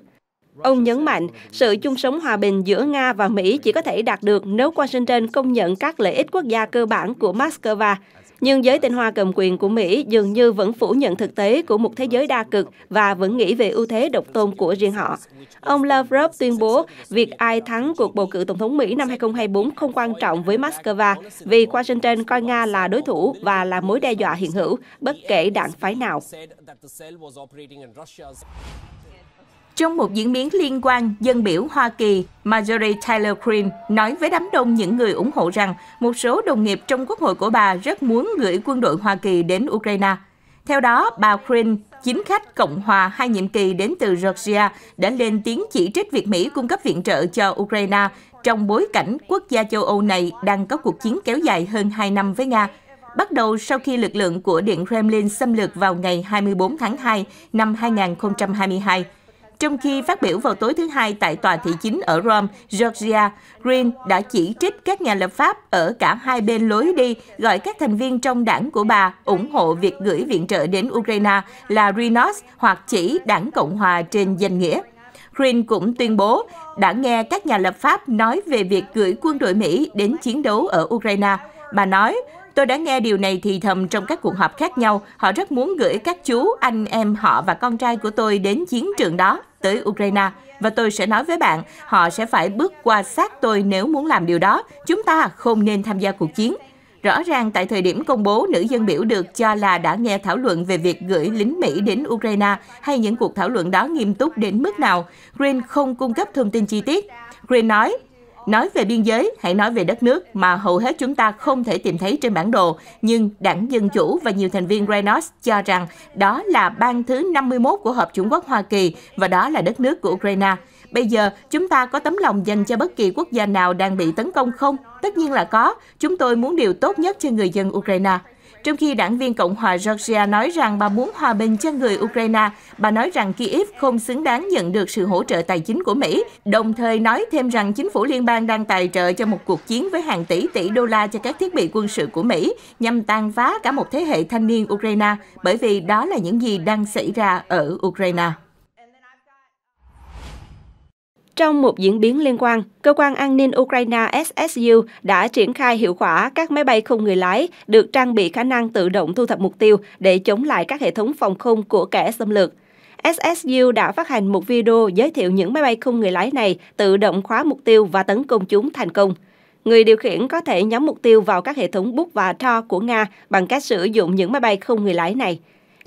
Ông nhấn mạnh, sự chung sống hòa bình giữa Nga và Mỹ chỉ có thể đạt được nếu Washington công nhận các lợi ích quốc gia cơ bản của Moscow. Nhưng giới tinh hoa cầm quyền của Mỹ dường như vẫn phủ nhận thực tế của một thế giới đa cực và vẫn nghĩ về ưu thế độc tôn của riêng họ. Ông Lavrov tuyên bố việc ai thắng cuộc bầu cử Tổng thống Mỹ năm 2024 không quan trọng với Moscow vì Washington coi Nga là đối thủ và là mối đe dọa hiện hữu, bất kể đảng phái nào. Trong một diễn biến liên quan, dân biểu Hoa Kỳ Marjorie Taylor Greene nói với đám đông những người ủng hộ rằng một số đồng nghiệp trong quốc hội của bà rất muốn gửi quân đội Hoa Kỳ đến Ukraine. Theo đó, bà Greene, chính khách Cộng hòa hai nhiệm kỳ đến từ Georgia, đã lên tiếng chỉ trích việc Mỹ cung cấp viện trợ cho Ukraine trong bối cảnh quốc gia châu Âu này đang có cuộc chiến kéo dài hơn 2 năm với Nga bắt đầu sau khi lực lượng của Điện Kremlin xâm lược vào ngày 24 tháng 2 năm 2022. Trong khi phát biểu vào tối thứ Hai tại tòa thị chính ở Rome, Georgia, Green đã chỉ trích các nhà lập pháp ở cả hai bên lối đi gọi các thành viên trong đảng của bà ủng hộ việc gửi viện trợ đến Ukraine là Renos hoặc chỉ đảng Cộng Hòa trên danh nghĩa. Green cũng tuyên bố đã nghe các nhà lập pháp nói về việc gửi quân đội Mỹ đến chiến đấu ở Ukraine. Bà nói, Tôi đã nghe điều này thì thầm trong các cuộc họp khác nhau. Họ rất muốn gửi các chú, anh em họ và con trai của tôi đến chiến trường đó tới Ukraine và tôi sẽ nói với bạn, họ sẽ phải bước qua sát tôi nếu muốn làm điều đó. Chúng ta không nên tham gia cuộc chiến. Rõ ràng tại thời điểm công bố, nữ dân biểu được cho là đã nghe thảo luận về việc gửi lính Mỹ đến Ukraine hay những cuộc thảo luận đó nghiêm túc đến mức nào. Green không cung cấp thông tin chi tiết. Green nói, Nói về biên giới, hãy nói về đất nước mà hầu hết chúng ta không thể tìm thấy trên bản đồ, nhưng đảng Dân Chủ và nhiều thành viên Reynolds cho rằng đó là bang thứ 51 của Hợp chủng quốc Hoa Kỳ và đó là đất nước của Ukraine. Bây giờ, chúng ta có tấm lòng dành cho bất kỳ quốc gia nào đang bị tấn công không? Tất nhiên là có. Chúng tôi muốn điều tốt nhất cho người dân Ukraine. Trong khi đảng viên Cộng hòa Georgia nói rằng bà muốn hòa bình cho người Ukraine, bà nói rằng Kiev không xứng đáng nhận được sự hỗ trợ tài chính của Mỹ, đồng thời nói thêm rằng chính phủ liên bang đang tài trợ cho một cuộc chiến với hàng tỷ tỷ đô la cho các thiết bị quân sự của Mỹ nhằm tàn phá cả một thế hệ thanh niên Ukraine, bởi vì đó là những gì đang xảy ra ở Ukraine. Trong một diễn biến liên quan, cơ quan an ninh Ukraine SSU đã triển khai hiệu quả các máy bay không người lái được trang bị khả năng tự động thu thập mục tiêu để chống lại các hệ thống phòng không của kẻ xâm lược. SSU đã phát hành một video giới thiệu những máy bay không người lái này tự động khóa mục tiêu và tấn công chúng thành công. Người điều khiển có thể nhắm mục tiêu vào các hệ thống bút và tro của Nga bằng cách sử dụng những máy bay không người lái này.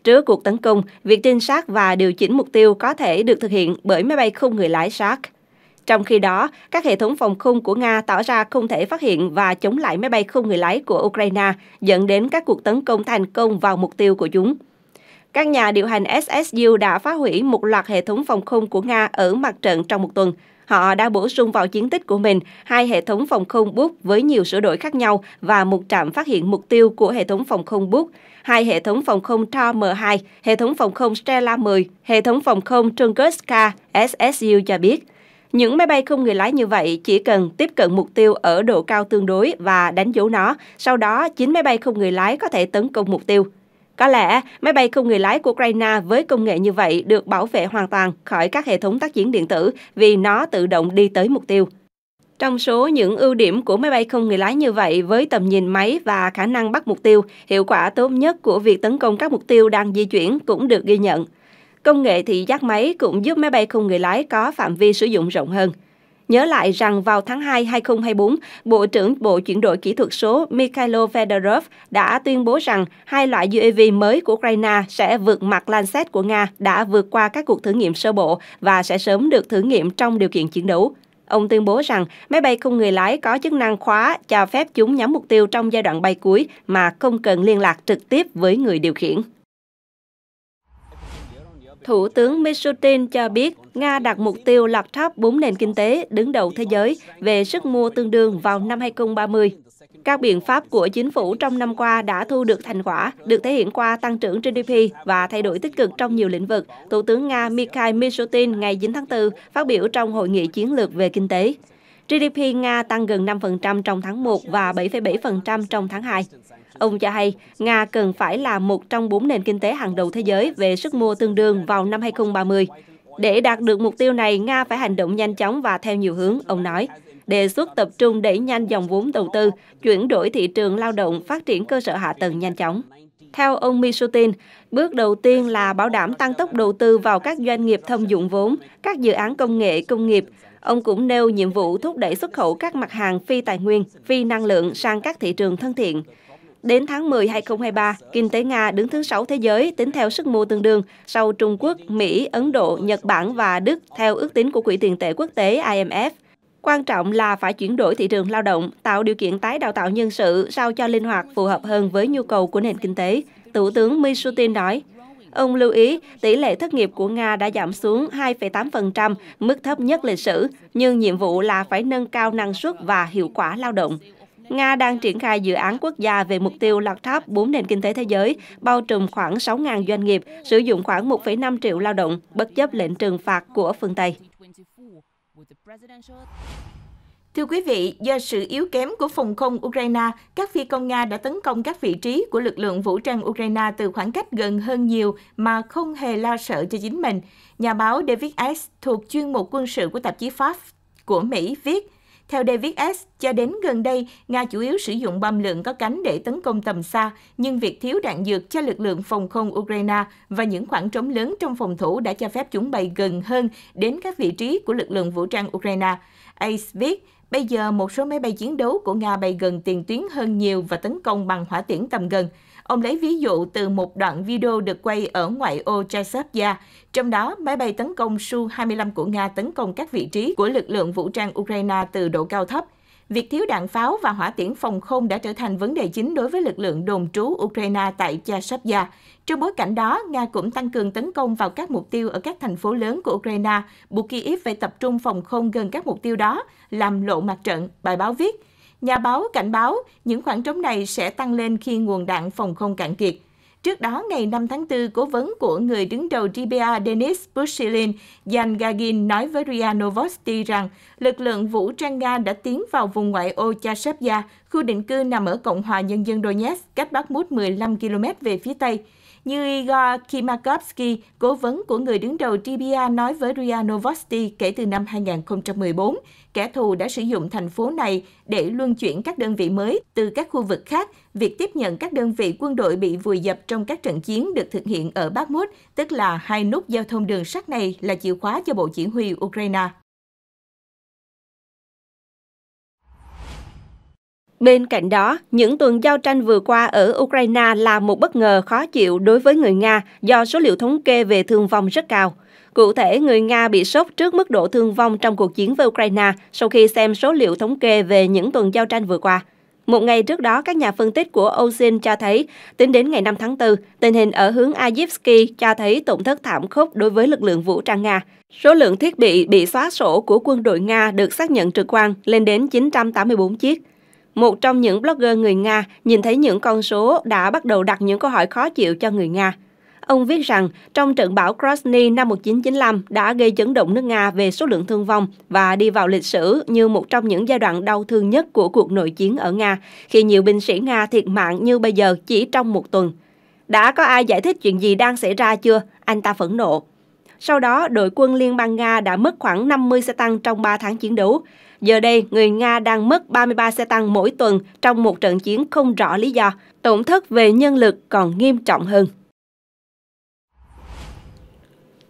Trước cuộc tấn công, việc trinh sát và điều chỉnh mục tiêu có thể được thực hiện bởi máy bay không người lái Shark. Trong khi đó, các hệ thống phòng không của Nga tỏ ra không thể phát hiện và chống lại máy bay không người lái của Ukraine, dẫn đến các cuộc tấn công thành công vào mục tiêu của chúng. Các nhà điều hành SSU đã phá hủy một loạt hệ thống phòng không của Nga ở mặt trận trong một tuần. Họ đã bổ sung vào chiến tích của mình hai hệ thống phòng không bút với nhiều sửa đổi khác nhau và một trạm phát hiện mục tiêu của hệ thống phòng không bút hai hệ thống phòng không tom m 2 hệ thống phòng không Strela 10, hệ thống phòng không Tunguska, SSU cho biết. Những máy bay không người lái như vậy chỉ cần tiếp cận mục tiêu ở độ cao tương đối và đánh dấu nó, sau đó chính máy bay không người lái có thể tấn công mục tiêu. Có lẽ, máy bay không người lái của Ukraine với công nghệ như vậy được bảo vệ hoàn toàn khỏi các hệ thống tác chiến điện tử vì nó tự động đi tới mục tiêu. Trong số những ưu điểm của máy bay không người lái như vậy với tầm nhìn máy và khả năng bắt mục tiêu, hiệu quả tốt nhất của việc tấn công các mục tiêu đang di chuyển cũng được ghi nhận. Công nghệ thị giác máy cũng giúp máy bay không người lái có phạm vi sử dụng rộng hơn. Nhớ lại rằng vào tháng 2 2024, Bộ trưởng Bộ chuyển đổi kỹ thuật số Mikhailo Fedorov đã tuyên bố rằng hai loại UAV mới của Ukraine sẽ vượt mặt Lancet của Nga đã vượt qua các cuộc thử nghiệm sơ bộ và sẽ sớm được thử nghiệm trong điều kiện chiến đấu. Ông tuyên bố rằng máy bay không người lái có chức năng khóa cho phép chúng nhắm mục tiêu trong giai đoạn bay cuối mà không cần liên lạc trực tiếp với người điều khiển. Thủ tướng Mishutin cho biết Nga đặt mục tiêu lọt top 4 nền kinh tế đứng đầu thế giới về sức mua tương đương vào năm 2030. Các biện pháp của chính phủ trong năm qua đã thu được thành quả, được thể hiện qua tăng trưởng GDP và thay đổi tích cực trong nhiều lĩnh vực, Thủ tướng Nga Mikhail Mishutin ngày 9 tháng 4 phát biểu trong Hội nghị chiến lược về kinh tế. GDP Nga tăng gần 5% trong tháng 1 và 7,7% trong tháng 2. Ông cho hay, Nga cần phải là một trong bốn nền kinh tế hàng đầu thế giới về sức mua tương đương vào năm 2030. Để đạt được mục tiêu này, Nga phải hành động nhanh chóng và theo nhiều hướng, ông nói. Đề xuất tập trung đẩy nhanh dòng vốn đầu tư, chuyển đổi thị trường lao động, phát triển cơ sở hạ tầng nhanh chóng. Theo ông Mishutin, bước đầu tiên là bảo đảm tăng tốc đầu tư vào các doanh nghiệp thâm dụng vốn, các dự án công nghệ, công nghiệp. Ông cũng nêu nhiệm vụ thúc đẩy xuất khẩu các mặt hàng phi tài nguyên, phi năng lượng sang các thị trường thân thiện. Đến tháng 10 2023, kinh tế Nga đứng thứ 6 thế giới tính theo sức mua tương đương sau Trung Quốc, Mỹ, Ấn Độ, Nhật Bản và Đức theo ước tính của Quỹ tiền tệ quốc tế IMF. Quan trọng là phải chuyển đổi thị trường lao động, tạo điều kiện tái đào tạo nhân sự sao cho linh hoạt phù hợp hơn với nhu cầu của nền kinh tế, Thủ tướng Mishutin nói. Ông lưu ý tỷ lệ thất nghiệp của Nga đã giảm xuống 2,8%, mức thấp nhất lịch sử, nhưng nhiệm vụ là phải nâng cao năng suất và hiệu quả lao động. Nga đang triển khai dự án quốc gia về mục tiêu lọt top 4 nền kinh tế thế giới, bao trùm khoảng 6.000 doanh nghiệp, sử dụng khoảng 1,5 triệu lao động, bất chấp lệnh trừng phạt của phương Tây. Thưa quý vị, do sự yếu kém của phòng không Ukraine, các phi công Nga đã tấn công các vị trí của lực lượng vũ trang Ukraine từ khoảng cách gần hơn nhiều mà không hề lo sợ cho chính mình. Nhà báo David Ice thuộc chuyên mục quân sự của tạp chí Pháp của Mỹ viết, theo David S., cho đến gần đây, Nga chủ yếu sử dụng bom lượng có cánh để tấn công tầm xa, nhưng việc thiếu đạn dược cho lực lượng phòng không Ukraine và những khoảng trống lớn trong phòng thủ đã cho phép chúng bay gần hơn đến các vị trí của lực lượng vũ trang Ukraine. Ace viết, bây giờ một số máy bay chiến đấu của Nga bay gần tiền tuyến hơn nhiều và tấn công bằng hỏa tiễn tầm gần. Ông lấy ví dụ từ một đoạn video được quay ở ngoại ô Chesapia. Trong đó, máy bay tấn công Su-25 của Nga tấn công các vị trí của lực lượng vũ trang Ukraine từ độ cao thấp. Việc thiếu đạn pháo và hỏa tiễn phòng không đã trở thành vấn đề chính đối với lực lượng đồn trú Ukraine tại Chesapia. Trong bối cảnh đó, Nga cũng tăng cường tấn công vào các mục tiêu ở các thành phố lớn của Ukraine, buộc Kyiv phải tập trung phòng không gần các mục tiêu đó, làm lộ mặt trận, bài báo viết. Nhà báo cảnh báo những khoảng trống này sẽ tăng lên khi nguồn đạn phòng không cạn kiệt. Trước đó, ngày 5 tháng 4, cố vấn của người đứng đầu DPA Denis Pushilin, Jan Gagin nói với RIA Novosti rằng lực lượng vũ trang Nga đã tiến vào vùng ngoại ô Chashevya, khu định cư nằm ở Cộng hòa Nhân dân Donetsk, cách Bakhmut 15 km về phía Tây. Như Igor Kimakovsky, cố vấn của người đứng đầu DPA nói với RIA Novosti kể từ năm 2014, kẻ thù đã sử dụng thành phố này để luân chuyển các đơn vị mới từ các khu vực khác. Việc tiếp nhận các đơn vị quân đội bị vùi dập trong các trận chiến được thực hiện ở Bakhmut, tức là hai nút giao thông đường sắt này là chìa khóa cho Bộ Chỉ huy Ukraine. Bên cạnh đó, những tuần giao tranh vừa qua ở Ukraine là một bất ngờ khó chịu đối với người Nga do số liệu thống kê về thương vong rất cao – Cụ thể, người Nga bị sốc trước mức độ thương vong trong cuộc chiến với Ukraine sau khi xem số liệu thống kê về những tuần giao tranh vừa qua. Một ngày trước đó, các nhà phân tích của Ozin cho thấy, tính đến ngày 5 tháng 4, tình hình ở hướng Ajivsky cho thấy tổn thất thảm khốc đối với lực lượng vũ trang Nga. Số lượng thiết bị bị xóa sổ của quân đội Nga được xác nhận trực quan lên đến 984 chiếc. Một trong những blogger người Nga nhìn thấy những con số đã bắt đầu đặt những câu hỏi khó chịu cho người Nga. Ông viết rằng trong trận bão Krasny năm 1995 đã gây chấn động nước Nga về số lượng thương vong và đi vào lịch sử như một trong những giai đoạn đau thương nhất của cuộc nội chiến ở Nga, khi nhiều binh sĩ Nga thiệt mạng như bây giờ chỉ trong một tuần. Đã có ai giải thích chuyện gì đang xảy ra chưa? Anh ta phẫn nộ. Sau đó, đội quân Liên bang Nga đã mất khoảng 50 xe tăng trong 3 tháng chiến đấu. Giờ đây, người Nga đang mất 33 xe tăng mỗi tuần trong một trận chiến không rõ lý do. Tổn thất về nhân lực còn nghiêm trọng hơn.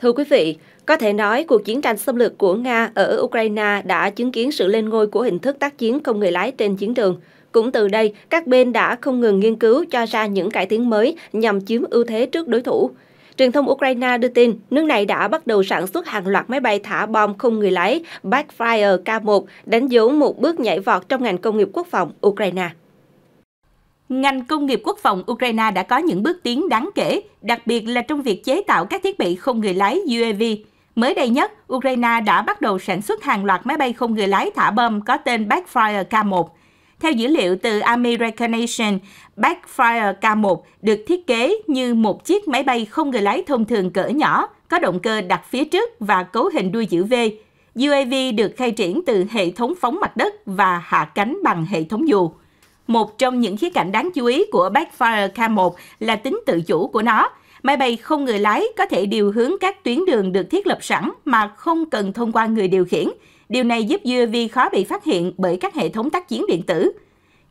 Thưa quý vị, có thể nói cuộc chiến tranh xâm lược của Nga ở Ukraine đã chứng kiến sự lên ngôi của hình thức tác chiến không người lái trên chiến trường. Cũng từ đây, các bên đã không ngừng nghiên cứu cho ra những cải tiến mới nhằm chiếm ưu thế trước đối thủ. Truyền thông Ukraine đưa tin, nước này đã bắt đầu sản xuất hàng loạt máy bay thả bom không người lái Backfire K-1, đánh dấu một bước nhảy vọt trong ngành công nghiệp quốc phòng Ukraine. Ngành công nghiệp quốc phòng Ukraine đã có những bước tiến đáng kể, đặc biệt là trong việc chế tạo các thiết bị không người lái UAV. Mới đây nhất, Ukraine đã bắt đầu sản xuất hàng loạt máy bay không người lái thả bom có tên Backfire K1. Theo dữ liệu từ Army Recognition, Backfire K1 được thiết kế như một chiếc máy bay không người lái thông thường cỡ nhỏ, có động cơ đặt phía trước và cấu hình đuôi chữ V. UAV được khai triển từ hệ thống phóng mặt đất và hạ cánh bằng hệ thống dù. Một trong những khía cạnh đáng chú ý của Backfire K1 là tính tự chủ của nó. Máy bay không người lái có thể điều hướng các tuyến đường được thiết lập sẵn mà không cần thông qua người điều khiển. Điều này giúp UAV khó bị phát hiện bởi các hệ thống tác chiến điện tử.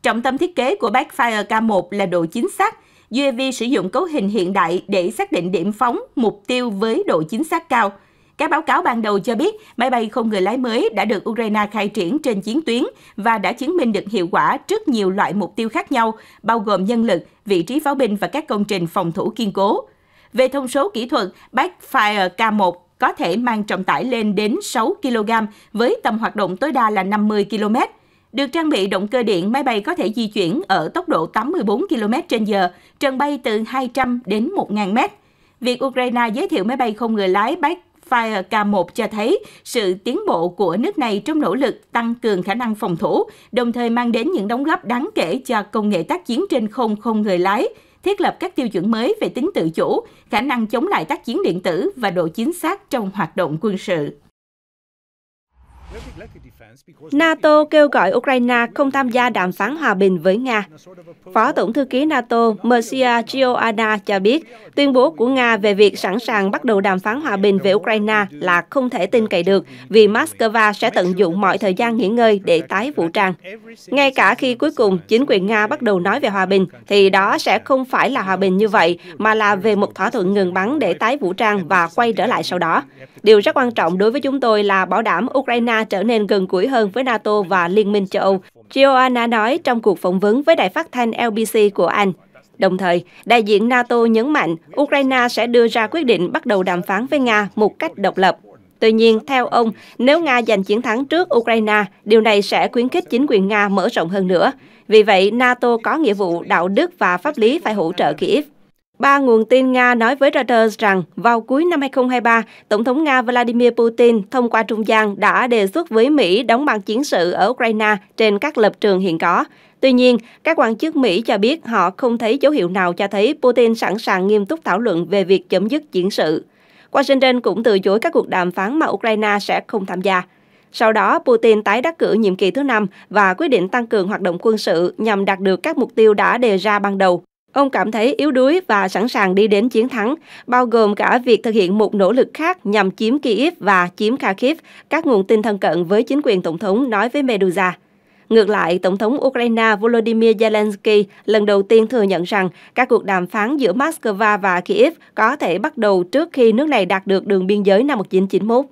Trọng tâm thiết kế của Backfire K1 là độ chính xác. UAV sử dụng cấu hình hiện đại để xác định điểm phóng, mục tiêu với độ chính xác cao – các báo cáo ban đầu cho biết máy bay không người lái mới đã được Ukraine khai triển trên chiến tuyến và đã chứng minh được hiệu quả trước nhiều loại mục tiêu khác nhau, bao gồm nhân lực, vị trí pháo binh và các công trình phòng thủ kiên cố. Về thông số kỹ thuật, Backfire K1 có thể mang trọng tải lên đến 6 kg với tầm hoạt động tối đa là 50 km. Được trang bị động cơ điện, máy bay có thể di chuyển ở tốc độ 84 km h trần bay từ 200 đến 1.000 m. Việc Ukraine giới thiệu máy bay không người lái Bach Fire K1 cho thấy sự tiến bộ của nước này trong nỗ lực tăng cường khả năng phòng thủ, đồng thời mang đến những đóng góp đáng kể cho công nghệ tác chiến trên không không người lái, thiết lập các tiêu chuẩn mới về tính tự chủ, khả năng chống lại tác chiến điện tử và độ chính xác trong hoạt động quân sự. NATO kêu gọi Ukraine không tham gia đàm phán hòa bình với Nga. Phó Tổng thư ký NATO Mircea Georgieva cho biết, tuyên bố của Nga về việc sẵn sàng bắt đầu đàm phán hòa bình về Ukraine là không thể tin cậy được vì Moscow sẽ tận dụng mọi thời gian nghỉ ngơi để tái vũ trang. Ngay cả khi cuối cùng chính quyền Nga bắt đầu nói về hòa bình, thì đó sẽ không phải là hòa bình như vậy, mà là về một thỏa thuận ngừng bắn để tái vũ trang và quay trở lại sau đó. Điều rất quan trọng đối với chúng tôi là bảo đảm Ukraine trở nên gần của củi hơn với NATO và Liên minh châu Âu, Joanna nói trong cuộc phỏng vấn với đài phát thanh LBC của Anh. Đồng thời, đại diện NATO nhấn mạnh Ukraine sẽ đưa ra quyết định bắt đầu đàm phán với Nga một cách độc lập. Tuy nhiên, theo ông, nếu Nga giành chiến thắng trước Ukraine, điều này sẽ khuyến khích chính quyền Nga mở rộng hơn nữa. Vì vậy, NATO có nghĩa vụ đạo đức và pháp lý phải hỗ trợ Kyiv. Ba nguồn tin Nga nói với Reuters rằng vào cuối năm 2023, Tổng thống Nga Vladimir Putin thông qua trung gian đã đề xuất với Mỹ đóng băng chiến sự ở Ukraine trên các lập trường hiện có. Tuy nhiên, các quan chức Mỹ cho biết họ không thấy dấu hiệu nào cho thấy Putin sẵn sàng nghiêm túc thảo luận về việc chấm dứt chiến sự. Washington cũng từ chối các cuộc đàm phán mà Ukraine sẽ không tham gia. Sau đó, Putin tái đắc cử nhiệm kỳ thứ năm và quyết định tăng cường hoạt động quân sự nhằm đạt được các mục tiêu đã đề ra ban đầu. Ông cảm thấy yếu đuối và sẵn sàng đi đến chiến thắng, bao gồm cả việc thực hiện một nỗ lực khác nhằm chiếm Kyiv và chiếm Kharkiv, các nguồn tin thân cận với chính quyền tổng thống nói với Medusa. Ngược lại, Tổng thống Ukraine Volodymyr Zelensky lần đầu tiên thừa nhận rằng các cuộc đàm phán giữa Moscow và Kyiv có thể bắt đầu trước khi nước này đạt được đường biên giới năm 1991.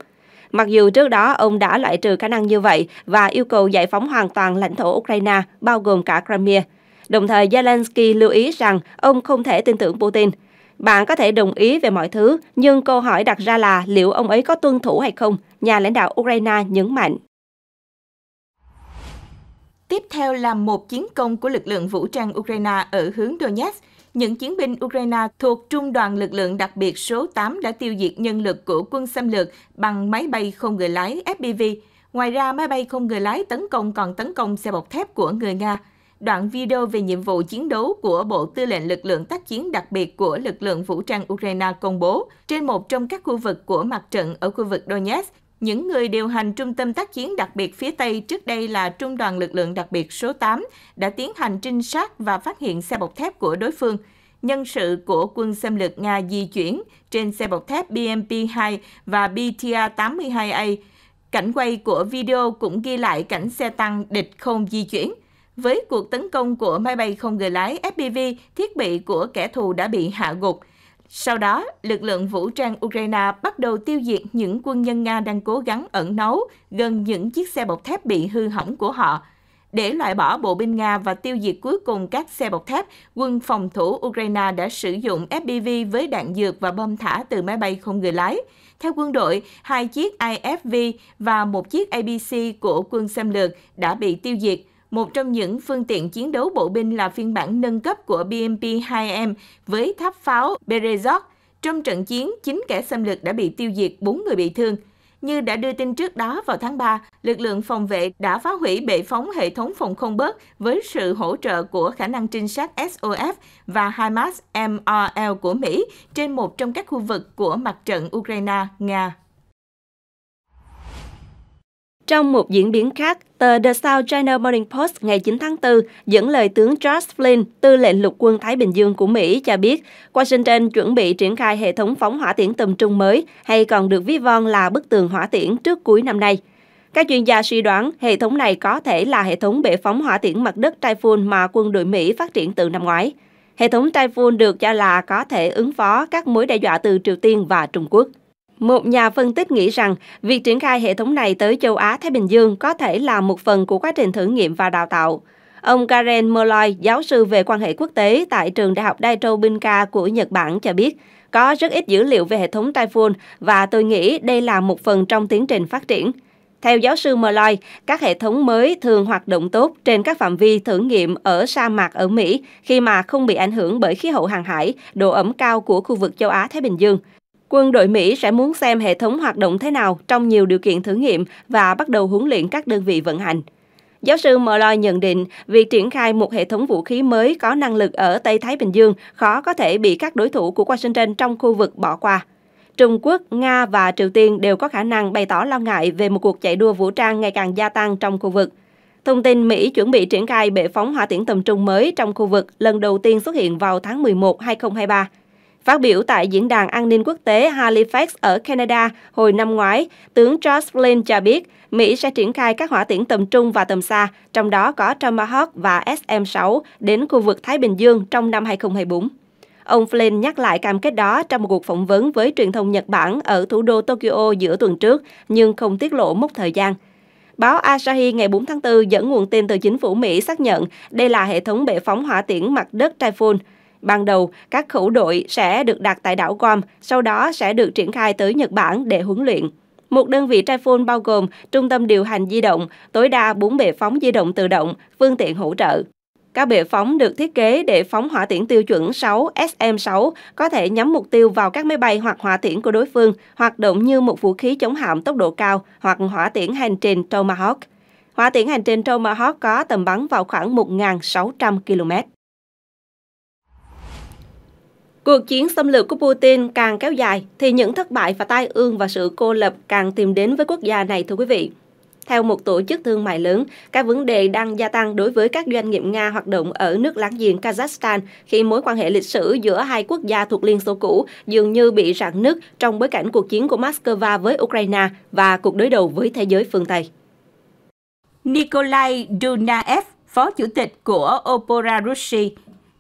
Mặc dù trước đó ông đã loại trừ khả năng như vậy và yêu cầu giải phóng hoàn toàn lãnh thổ Ukraine, bao gồm cả Crimea. Đồng thời Zelensky lưu ý rằng ông không thể tin tưởng Putin. Bạn có thể đồng ý về mọi thứ, nhưng câu hỏi đặt ra là liệu ông ấy có tuân thủ hay không, nhà lãnh đạo Ukraine nhấn mạnh. Tiếp theo là một chiến công của lực lượng vũ trang Ukraine ở hướng Donetsk. Những chiến binh Ukraine thuộc Trung đoàn lực lượng đặc biệt số 8 đã tiêu diệt nhân lực của quân xâm lược bằng máy bay không người lái FPV. Ngoài ra, máy bay không người lái tấn công còn tấn công xe bọc thép của người Nga đoạn video về nhiệm vụ chiến đấu của Bộ Tư lệnh Lực lượng Tác chiến đặc biệt của lực lượng vũ trang Ukraine công bố trên một trong các khu vực của mặt trận ở khu vực Donetsk. Những người điều hành Trung tâm Tác chiến đặc biệt phía Tây trước đây là Trung đoàn Lực lượng đặc biệt số 8 đã tiến hành trinh sát và phát hiện xe bọc thép của đối phương nhân sự của quân xâm lược Nga di chuyển trên xe bọc thép BMP-2 và BTA-82A. Cảnh quay của video cũng ghi lại cảnh xe tăng địch không di chuyển – với cuộc tấn công của máy bay không người lái FPV, thiết bị của kẻ thù đã bị hạ gục. Sau đó, lực lượng vũ trang Ukraine bắt đầu tiêu diệt những quân nhân Nga đang cố gắng ẩn náu gần những chiếc xe bọc thép bị hư hỏng của họ. Để loại bỏ bộ binh Nga và tiêu diệt cuối cùng các xe bọc thép, quân phòng thủ Ukraine đã sử dụng FPV với đạn dược và bom thả từ máy bay không người lái. Theo quân đội, hai chiếc IFV và một chiếc ABC của quân xâm lược đã bị tiêu diệt – một trong những phương tiện chiến đấu bộ binh là phiên bản nâng cấp của BMP-2M với tháp pháo Berezot. Trong trận chiến, chính kẻ xâm lược đã bị tiêu diệt, 4 người bị thương. Như đã đưa tin trước đó vào tháng 3, lực lượng phòng vệ đã phá hủy bệ phóng hệ thống phòng không bớt với sự hỗ trợ của khả năng trinh sát SOF và HIMARS MRL của Mỹ trên một trong các khu vực của mặt trận Ukraine-Nga. Trong một diễn biến khác, tờ The South China Morning Post ngày 9 tháng 4 dẫn lời tướng George Flynn, tư lệnh lục quân Thái Bình Dương của Mỹ cho biết Washington chuẩn bị triển khai hệ thống phóng hỏa tiễn tầm trung mới hay còn được ví von là bức tường hỏa tiễn trước cuối năm nay. Các chuyên gia suy đoán hệ thống này có thể là hệ thống bệ phóng hỏa tiễn mặt đất Typhoon mà quân đội Mỹ phát triển từ năm ngoái. Hệ thống Typhoon được cho là có thể ứng phó các mối đe dọa từ Triều Tiên và Trung Quốc. Một nhà phân tích nghĩ rằng việc triển khai hệ thống này tới châu Á-Thái Bình Dương có thể là một phần của quá trình thử nghiệm và đào tạo. Ông Karen Molloy, giáo sư về quan hệ quốc tế tại trường đại học Daito Binka của Nhật Bản cho biết, có rất ít dữ liệu về hệ thống Typhoon và tôi nghĩ đây là một phần trong tiến trình phát triển. Theo giáo sư Molloy, các hệ thống mới thường hoạt động tốt trên các phạm vi thử nghiệm ở sa mạc ở Mỹ khi mà không bị ảnh hưởng bởi khí hậu hàng hải, độ ẩm cao của khu vực châu Á-Thái Bình Dương. Quân đội Mỹ sẽ muốn xem hệ thống hoạt động thế nào trong nhiều điều kiện thử nghiệm và bắt đầu huấn luyện các đơn vị vận hành. Giáo sư Molloy nhận định, việc triển khai một hệ thống vũ khí mới có năng lực ở Tây Thái Bình Dương khó có thể bị các đối thủ của Washington trong khu vực bỏ qua. Trung Quốc, Nga và Triều Tiên đều có khả năng bày tỏ lo ngại về một cuộc chạy đua vũ trang ngày càng gia tăng trong khu vực. Thông tin Mỹ chuẩn bị triển khai bệ phóng hỏa tiễn tầm trung mới trong khu vực lần đầu tiên xuất hiện vào tháng 11, 2023. Phát biểu tại Diễn đàn An ninh Quốc tế Halifax ở Canada hồi năm ngoái, tướng Charles Flynn cho biết Mỹ sẽ triển khai các hỏa tiễn tầm trung và tầm xa, trong đó có Tomahawk và SM-6 đến khu vực Thái Bình Dương trong năm 2024. Ông Flynn nhắc lại cam kết đó trong một cuộc phỏng vấn với truyền thông Nhật Bản ở thủ đô Tokyo giữa tuần trước, nhưng không tiết lộ mốc thời gian. Báo Asahi ngày 4 tháng 4 dẫn nguồn tin từ chính phủ Mỹ xác nhận đây là hệ thống bệ phóng hỏa tiễn mặt đất Typhoon – Ban đầu, các khẩu đội sẽ được đặt tại đảo Guam, sau đó sẽ được triển khai tới Nhật Bản để huấn luyện. Một đơn vị Typhoon bao gồm trung tâm điều hành di động, tối đa 4 bệ phóng di động tự động, phương tiện hỗ trợ. Các bệ phóng được thiết kế để phóng hỏa tiễn tiêu chuẩn 6 SM-6 có thể nhắm mục tiêu vào các máy bay hoặc hỏa tiễn của đối phương, hoạt động như một vũ khí chống hạm tốc độ cao hoặc hỏa tiễn hành trình Tomahawk. Hỏa tiễn hành trình Tomahawk có tầm bắn vào khoảng 1.600 km. Cuộc chiến xâm lược của Putin càng kéo dài thì những thất bại và tai ương và sự cô lập càng tìm đến với quốc gia này thưa quý vị. Theo một tổ chức thương mại lớn, các vấn đề đang gia tăng đối với các doanh nghiệp Nga hoạt động ở nước láng giềng Kazakhstan khi mối quan hệ lịch sử giữa hai quốc gia thuộc Liên Xô cũ dường như bị rạn nứt trong bối cảnh cuộc chiến của Moscow với Ukraine và cuộc đối đầu với thế giới phương Tây. Nikolai Dunaev, phó chủ tịch của Opora Russia,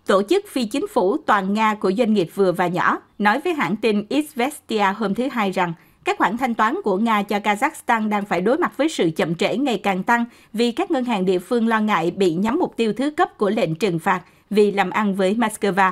tổ chức phi chính phủ toàn Nga của doanh nghiệp vừa và nhỏ, nói với hãng tin Izvestia hôm thứ Hai rằng các khoản thanh toán của Nga cho Kazakhstan đang phải đối mặt với sự chậm trễ ngày càng tăng vì các ngân hàng địa phương lo ngại bị nhắm mục tiêu thứ cấp của lệnh trừng phạt vì làm ăn với Moscow.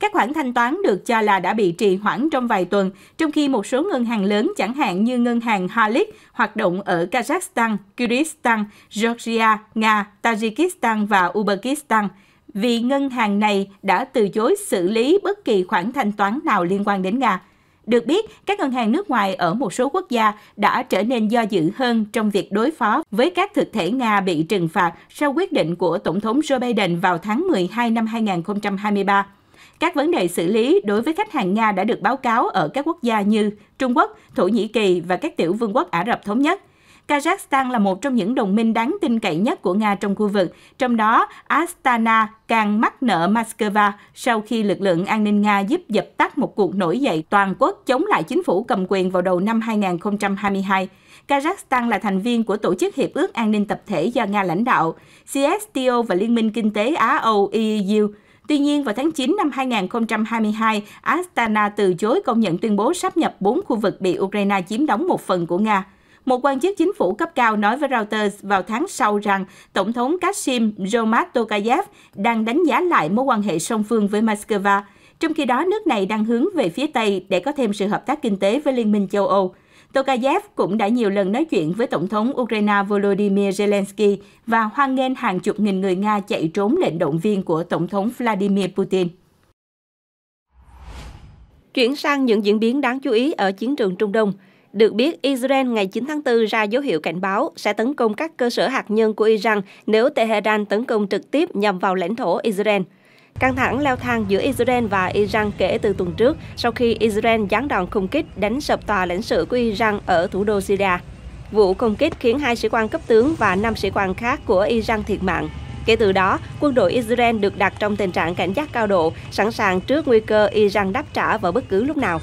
Các khoản thanh toán được cho là đã bị trì hoãn trong vài tuần, trong khi một số ngân hàng lớn chẳng hạn như ngân hàng Halyk hoạt động ở Kazakhstan, Kyrgyzstan, Georgia, Nga, Tajikistan và Uzbekistan – vì ngân hàng này đã từ chối xử lý bất kỳ khoản thanh toán nào liên quan đến Nga. Được biết, các ngân hàng nước ngoài ở một số quốc gia đã trở nên do dự hơn trong việc đối phó với các thực thể Nga bị trừng phạt sau quyết định của Tổng thống Joe Biden vào tháng 12 năm 2023. Các vấn đề xử lý đối với khách hàng Nga đã được báo cáo ở các quốc gia như Trung Quốc, Thổ Nhĩ Kỳ và các tiểu vương quốc Ả Rập Thống Nhất – Kazakhstan là một trong những đồng minh đáng tin cậy nhất của Nga trong khu vực, trong đó Astana càng mắc nợ Moscow sau khi lực lượng an ninh Nga giúp dập tắt một cuộc nổi dậy toàn quốc chống lại chính phủ cầm quyền vào đầu năm 2022. Kazakhstan là thành viên của Tổ chức Hiệp ước An ninh Tập thể do Nga lãnh đạo, CSTO và Liên minh Kinh tế Á-Âu EU. Tuy nhiên, vào tháng 9 năm 2022, Astana từ chối công nhận tuyên bố sắp nhập bốn khu vực bị Ukraine chiếm đóng một phần của Nga. Một quan chức chính phủ cấp cao nói với Reuters vào tháng sau rằng Tổng thống Kashim Jomart Tokayev đang đánh giá lại mối quan hệ song phương với Moscow. Trong khi đó, nước này đang hướng về phía Tây để có thêm sự hợp tác kinh tế với Liên minh châu Âu. Tokayev cũng đã nhiều lần nói chuyện với Tổng thống Ukraine Volodymyr Zelensky và hoan nghênh hàng chục nghìn người Nga chạy trốn lệnh động viên của Tổng thống Vladimir Putin. Chuyển sang những diễn biến đáng chú ý ở chiến trường Trung Đông – được biết, Israel ngày 9 tháng 4 ra dấu hiệu cảnh báo sẽ tấn công các cơ sở hạt nhân của Iran nếu Tehran tấn công trực tiếp nhằm vào lãnh thổ Israel. Căng thẳng leo thang giữa Israel và Iran kể từ tuần trước sau khi Israel gián đòn không kích đánh sập tòa lãnh sự của Iran ở thủ đô Syria. Vụ không kích khiến hai sĩ quan cấp tướng và năm sĩ quan khác của Iran thiệt mạng. Kể từ đó, quân đội Israel được đặt trong tình trạng cảnh giác cao độ, sẵn sàng trước nguy cơ Iran đáp trả vào bất cứ lúc nào.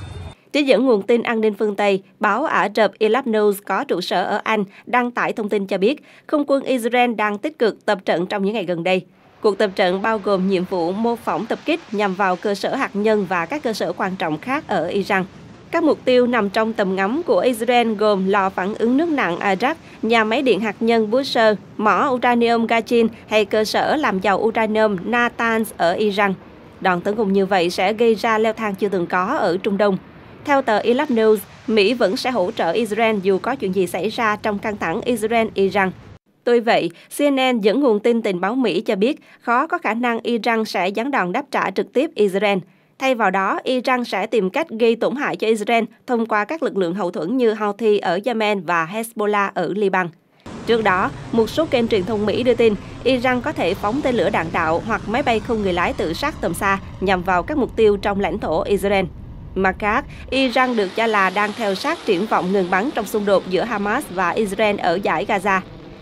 Trích dẫn nguồn tin an ninh phương Tây, báo Ả Rập Elab News có trụ sở ở Anh đăng tải thông tin cho biết không quân Israel đang tích cực tập trận trong những ngày gần đây. Cuộc tập trận bao gồm nhiệm vụ mô phỏng tập kích nhằm vào cơ sở hạt nhân và các cơ sở quan trọng khác ở Iran. Các mục tiêu nằm trong tầm ngắm của Israel gồm lò phản ứng nước nặng Iraq, nhà máy điện hạt nhân busser mỏ uranium Gachin hay cơ sở làm giàu uranium Natanz ở Iran. Đòn tấn công như vậy sẽ gây ra leo thang chưa từng có ở Trung Đông. Theo tờ Elab News, Mỹ vẫn sẽ hỗ trợ Israel dù có chuyện gì xảy ra trong căng thẳng Israel-Iran. Tuy vậy, CNN dẫn nguồn tin tình báo Mỹ cho biết khó có khả năng Iran sẽ gián đòn đáp trả trực tiếp Israel. Thay vào đó, Iran sẽ tìm cách gây tổn hại cho Israel thông qua các lực lượng hậu thuẫn như Houthi ở Yemen và Hezbollah ở Liban. Trước đó, một số kênh truyền thông Mỹ đưa tin Iran có thể phóng tên lửa đạn đạo hoặc máy bay không người lái tự sát tầm xa nhằm vào các mục tiêu trong lãnh thổ Israel mặt khác, Iran được cho là đang theo sát triển vọng ngừng bắn trong xung đột giữa Hamas và Israel ở giải Gaza.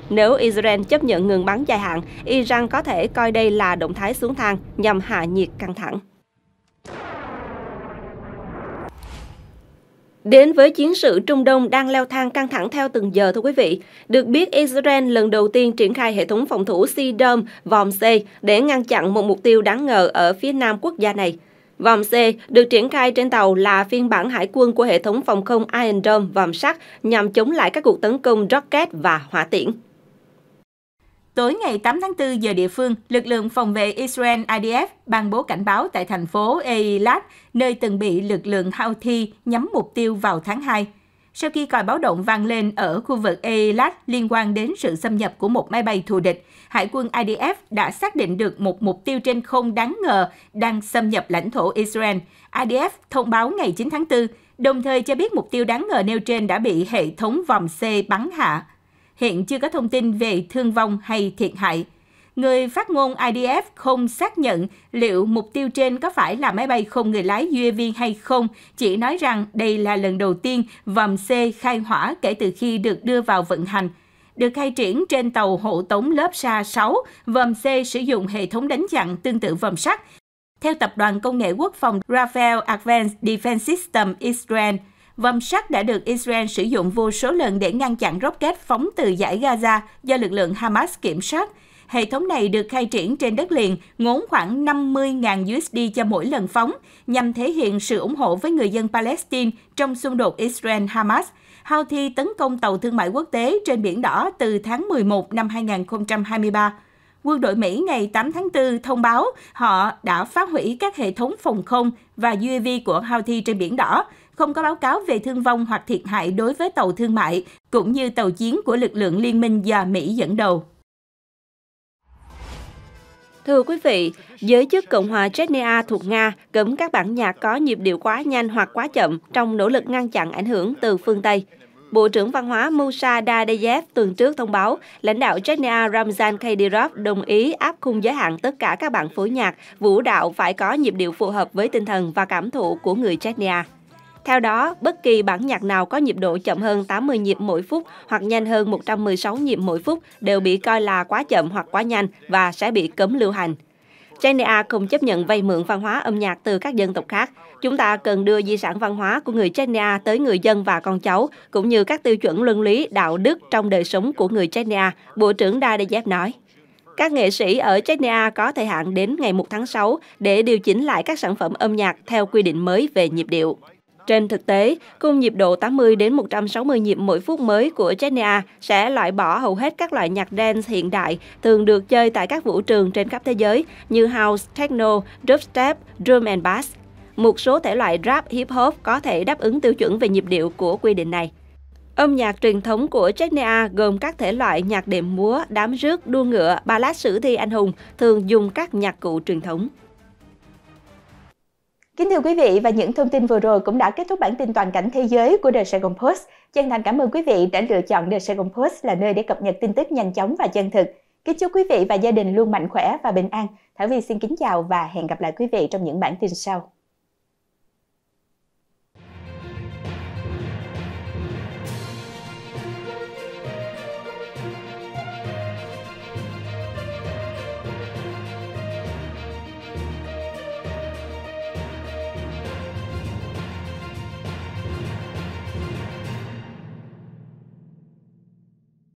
Nếu Israel chấp nhận ngừng bắn dài hạn, Iran có thể coi đây là động thái xuống thang nhằm hạ nhiệt căng thẳng. Đến với chiến sự Trung Đông đang leo thang căng thẳng theo từng giờ thưa quý vị. Được biết, Israel lần đầu tiên triển khai hệ thống phòng thủ Sea Dome vòng C để ngăn chặn một mục tiêu đáng ngờ ở phía nam quốc gia này. Vòng C được triển khai trên tàu là phiên bản hải quân của hệ thống phòng không Iron Dome vòng sắt nhằm chống lại các cuộc tấn công rocket và hỏa tiễn. Tối ngày 8 tháng 4 giờ địa phương, lực lượng phòng vệ Israel IDF ban bố cảnh báo tại thành phố Eilat, nơi từng bị lực lượng Houthi nhắm mục tiêu vào tháng 2 sau khi còi báo động vang lên ở khu vực Eilat liên quan đến sự xâm nhập của một máy bay thù địch. Hải quân IDF đã xác định được một mục tiêu trên không đáng ngờ đang xâm nhập lãnh thổ Israel. IDF thông báo ngày 9 tháng 4, đồng thời cho biết mục tiêu đáng ngờ nêu trên đã bị hệ thống vòng C bắn hạ. Hiện chưa có thông tin về thương vong hay thiệt hại người phát ngôn IDF không xác nhận liệu mục tiêu trên có phải là máy bay không người lái UAV hay không, chỉ nói rằng đây là lần đầu tiên vòm C khai hỏa kể từ khi được đưa vào vận hành được khai triển trên tàu hộ tống lớp Sa 6, vòm C sử dụng hệ thống đánh chặn tương tự vòm sắt. Theo Tập đoàn Công nghệ Quốc phòng Rafael Advanced Defense System Israel, vòm sắt đã được Israel sử dụng vô số lần để ngăn chặn rocket phóng từ giải Gaza do lực lượng Hamas kiểm soát – Hệ thống này được khai triển trên đất liền, ngốn khoảng 50.000 USD cho mỗi lần phóng, nhằm thể hiện sự ủng hộ với người dân Palestine trong xung đột Israel-Hamas. Houthi tấn công tàu thương mại quốc tế trên Biển Đỏ từ tháng 11 năm 2023 quân đội Mỹ ngày 8 tháng 4 thông báo họ đã phá hủy các hệ thống phòng không và UAV của Houthi trên Biển Đỏ, không có báo cáo về thương vong hoặc thiệt hại đối với tàu thương mại, cũng như tàu chiến của lực lượng liên minh do Mỹ dẫn đầu. Thưa quý vị, giới chức Cộng hòa Chechnya thuộc Nga cấm các bản nhạc có nhịp điệu quá nhanh hoặc quá chậm trong nỗ lực ngăn chặn ảnh hưởng từ phương Tây. Bộ trưởng Văn hóa Musa Dadeyev tuần trước thông báo, lãnh đạo Chechnya Ramzan Kadyrov đồng ý áp khung giới hạn tất cả các bản phối nhạc, vũ đạo phải có nhịp điệu phù hợp với tinh thần và cảm thụ của người Chechnya. Theo đó, bất kỳ bản nhạc nào có nhịp độ chậm hơn 80 nhịp mỗi phút hoặc nhanh hơn 116 nhịp mỗi phút đều bị coi là quá chậm hoặc quá nhanh và sẽ bị cấm lưu hành. Chania không chấp nhận vay mượn văn hóa âm nhạc từ các dân tộc khác. Chúng ta cần đưa di sản văn hóa của người Chania tới người dân và con cháu, cũng như các tiêu chuẩn luân lý, đạo đức trong đời sống của người Chania, Bộ trưởng Dadejev nói. Các nghệ sĩ ở Chechnya có thời hạn đến ngày 1 tháng 6 để điều chỉnh lại các sản phẩm âm nhạc theo quy định mới về nhịp điệu. Trên thực tế, cung nhịp độ 80 đến 160 nhịp mỗi phút mới của Chania sẽ loại bỏ hầu hết các loại nhạc dance hiện đại thường được chơi tại các vũ trường trên khắp thế giới như house, techno, dubstep, drum and bass. Một số thể loại rap, hip hop có thể đáp ứng tiêu chuẩn về nhịp điệu của quy định này. Âm nhạc truyền thống của Chechnya gồm các thể loại nhạc đệm múa, đám rước, đua ngựa, ballad sử thi anh hùng, thường dùng các nhạc cụ truyền thống. Kính thưa quý vị và những thông tin vừa rồi cũng đã kết thúc bản tin toàn cảnh thế giới của The Saigon Post. Chân thành cảm ơn quý vị đã lựa chọn The Saigon Post là nơi để cập nhật tin tức nhanh chóng và chân thực. Kính chúc quý vị và gia đình luôn mạnh khỏe và bình an. Thảo Vi xin kính chào và hẹn gặp lại quý vị trong những bản tin sau.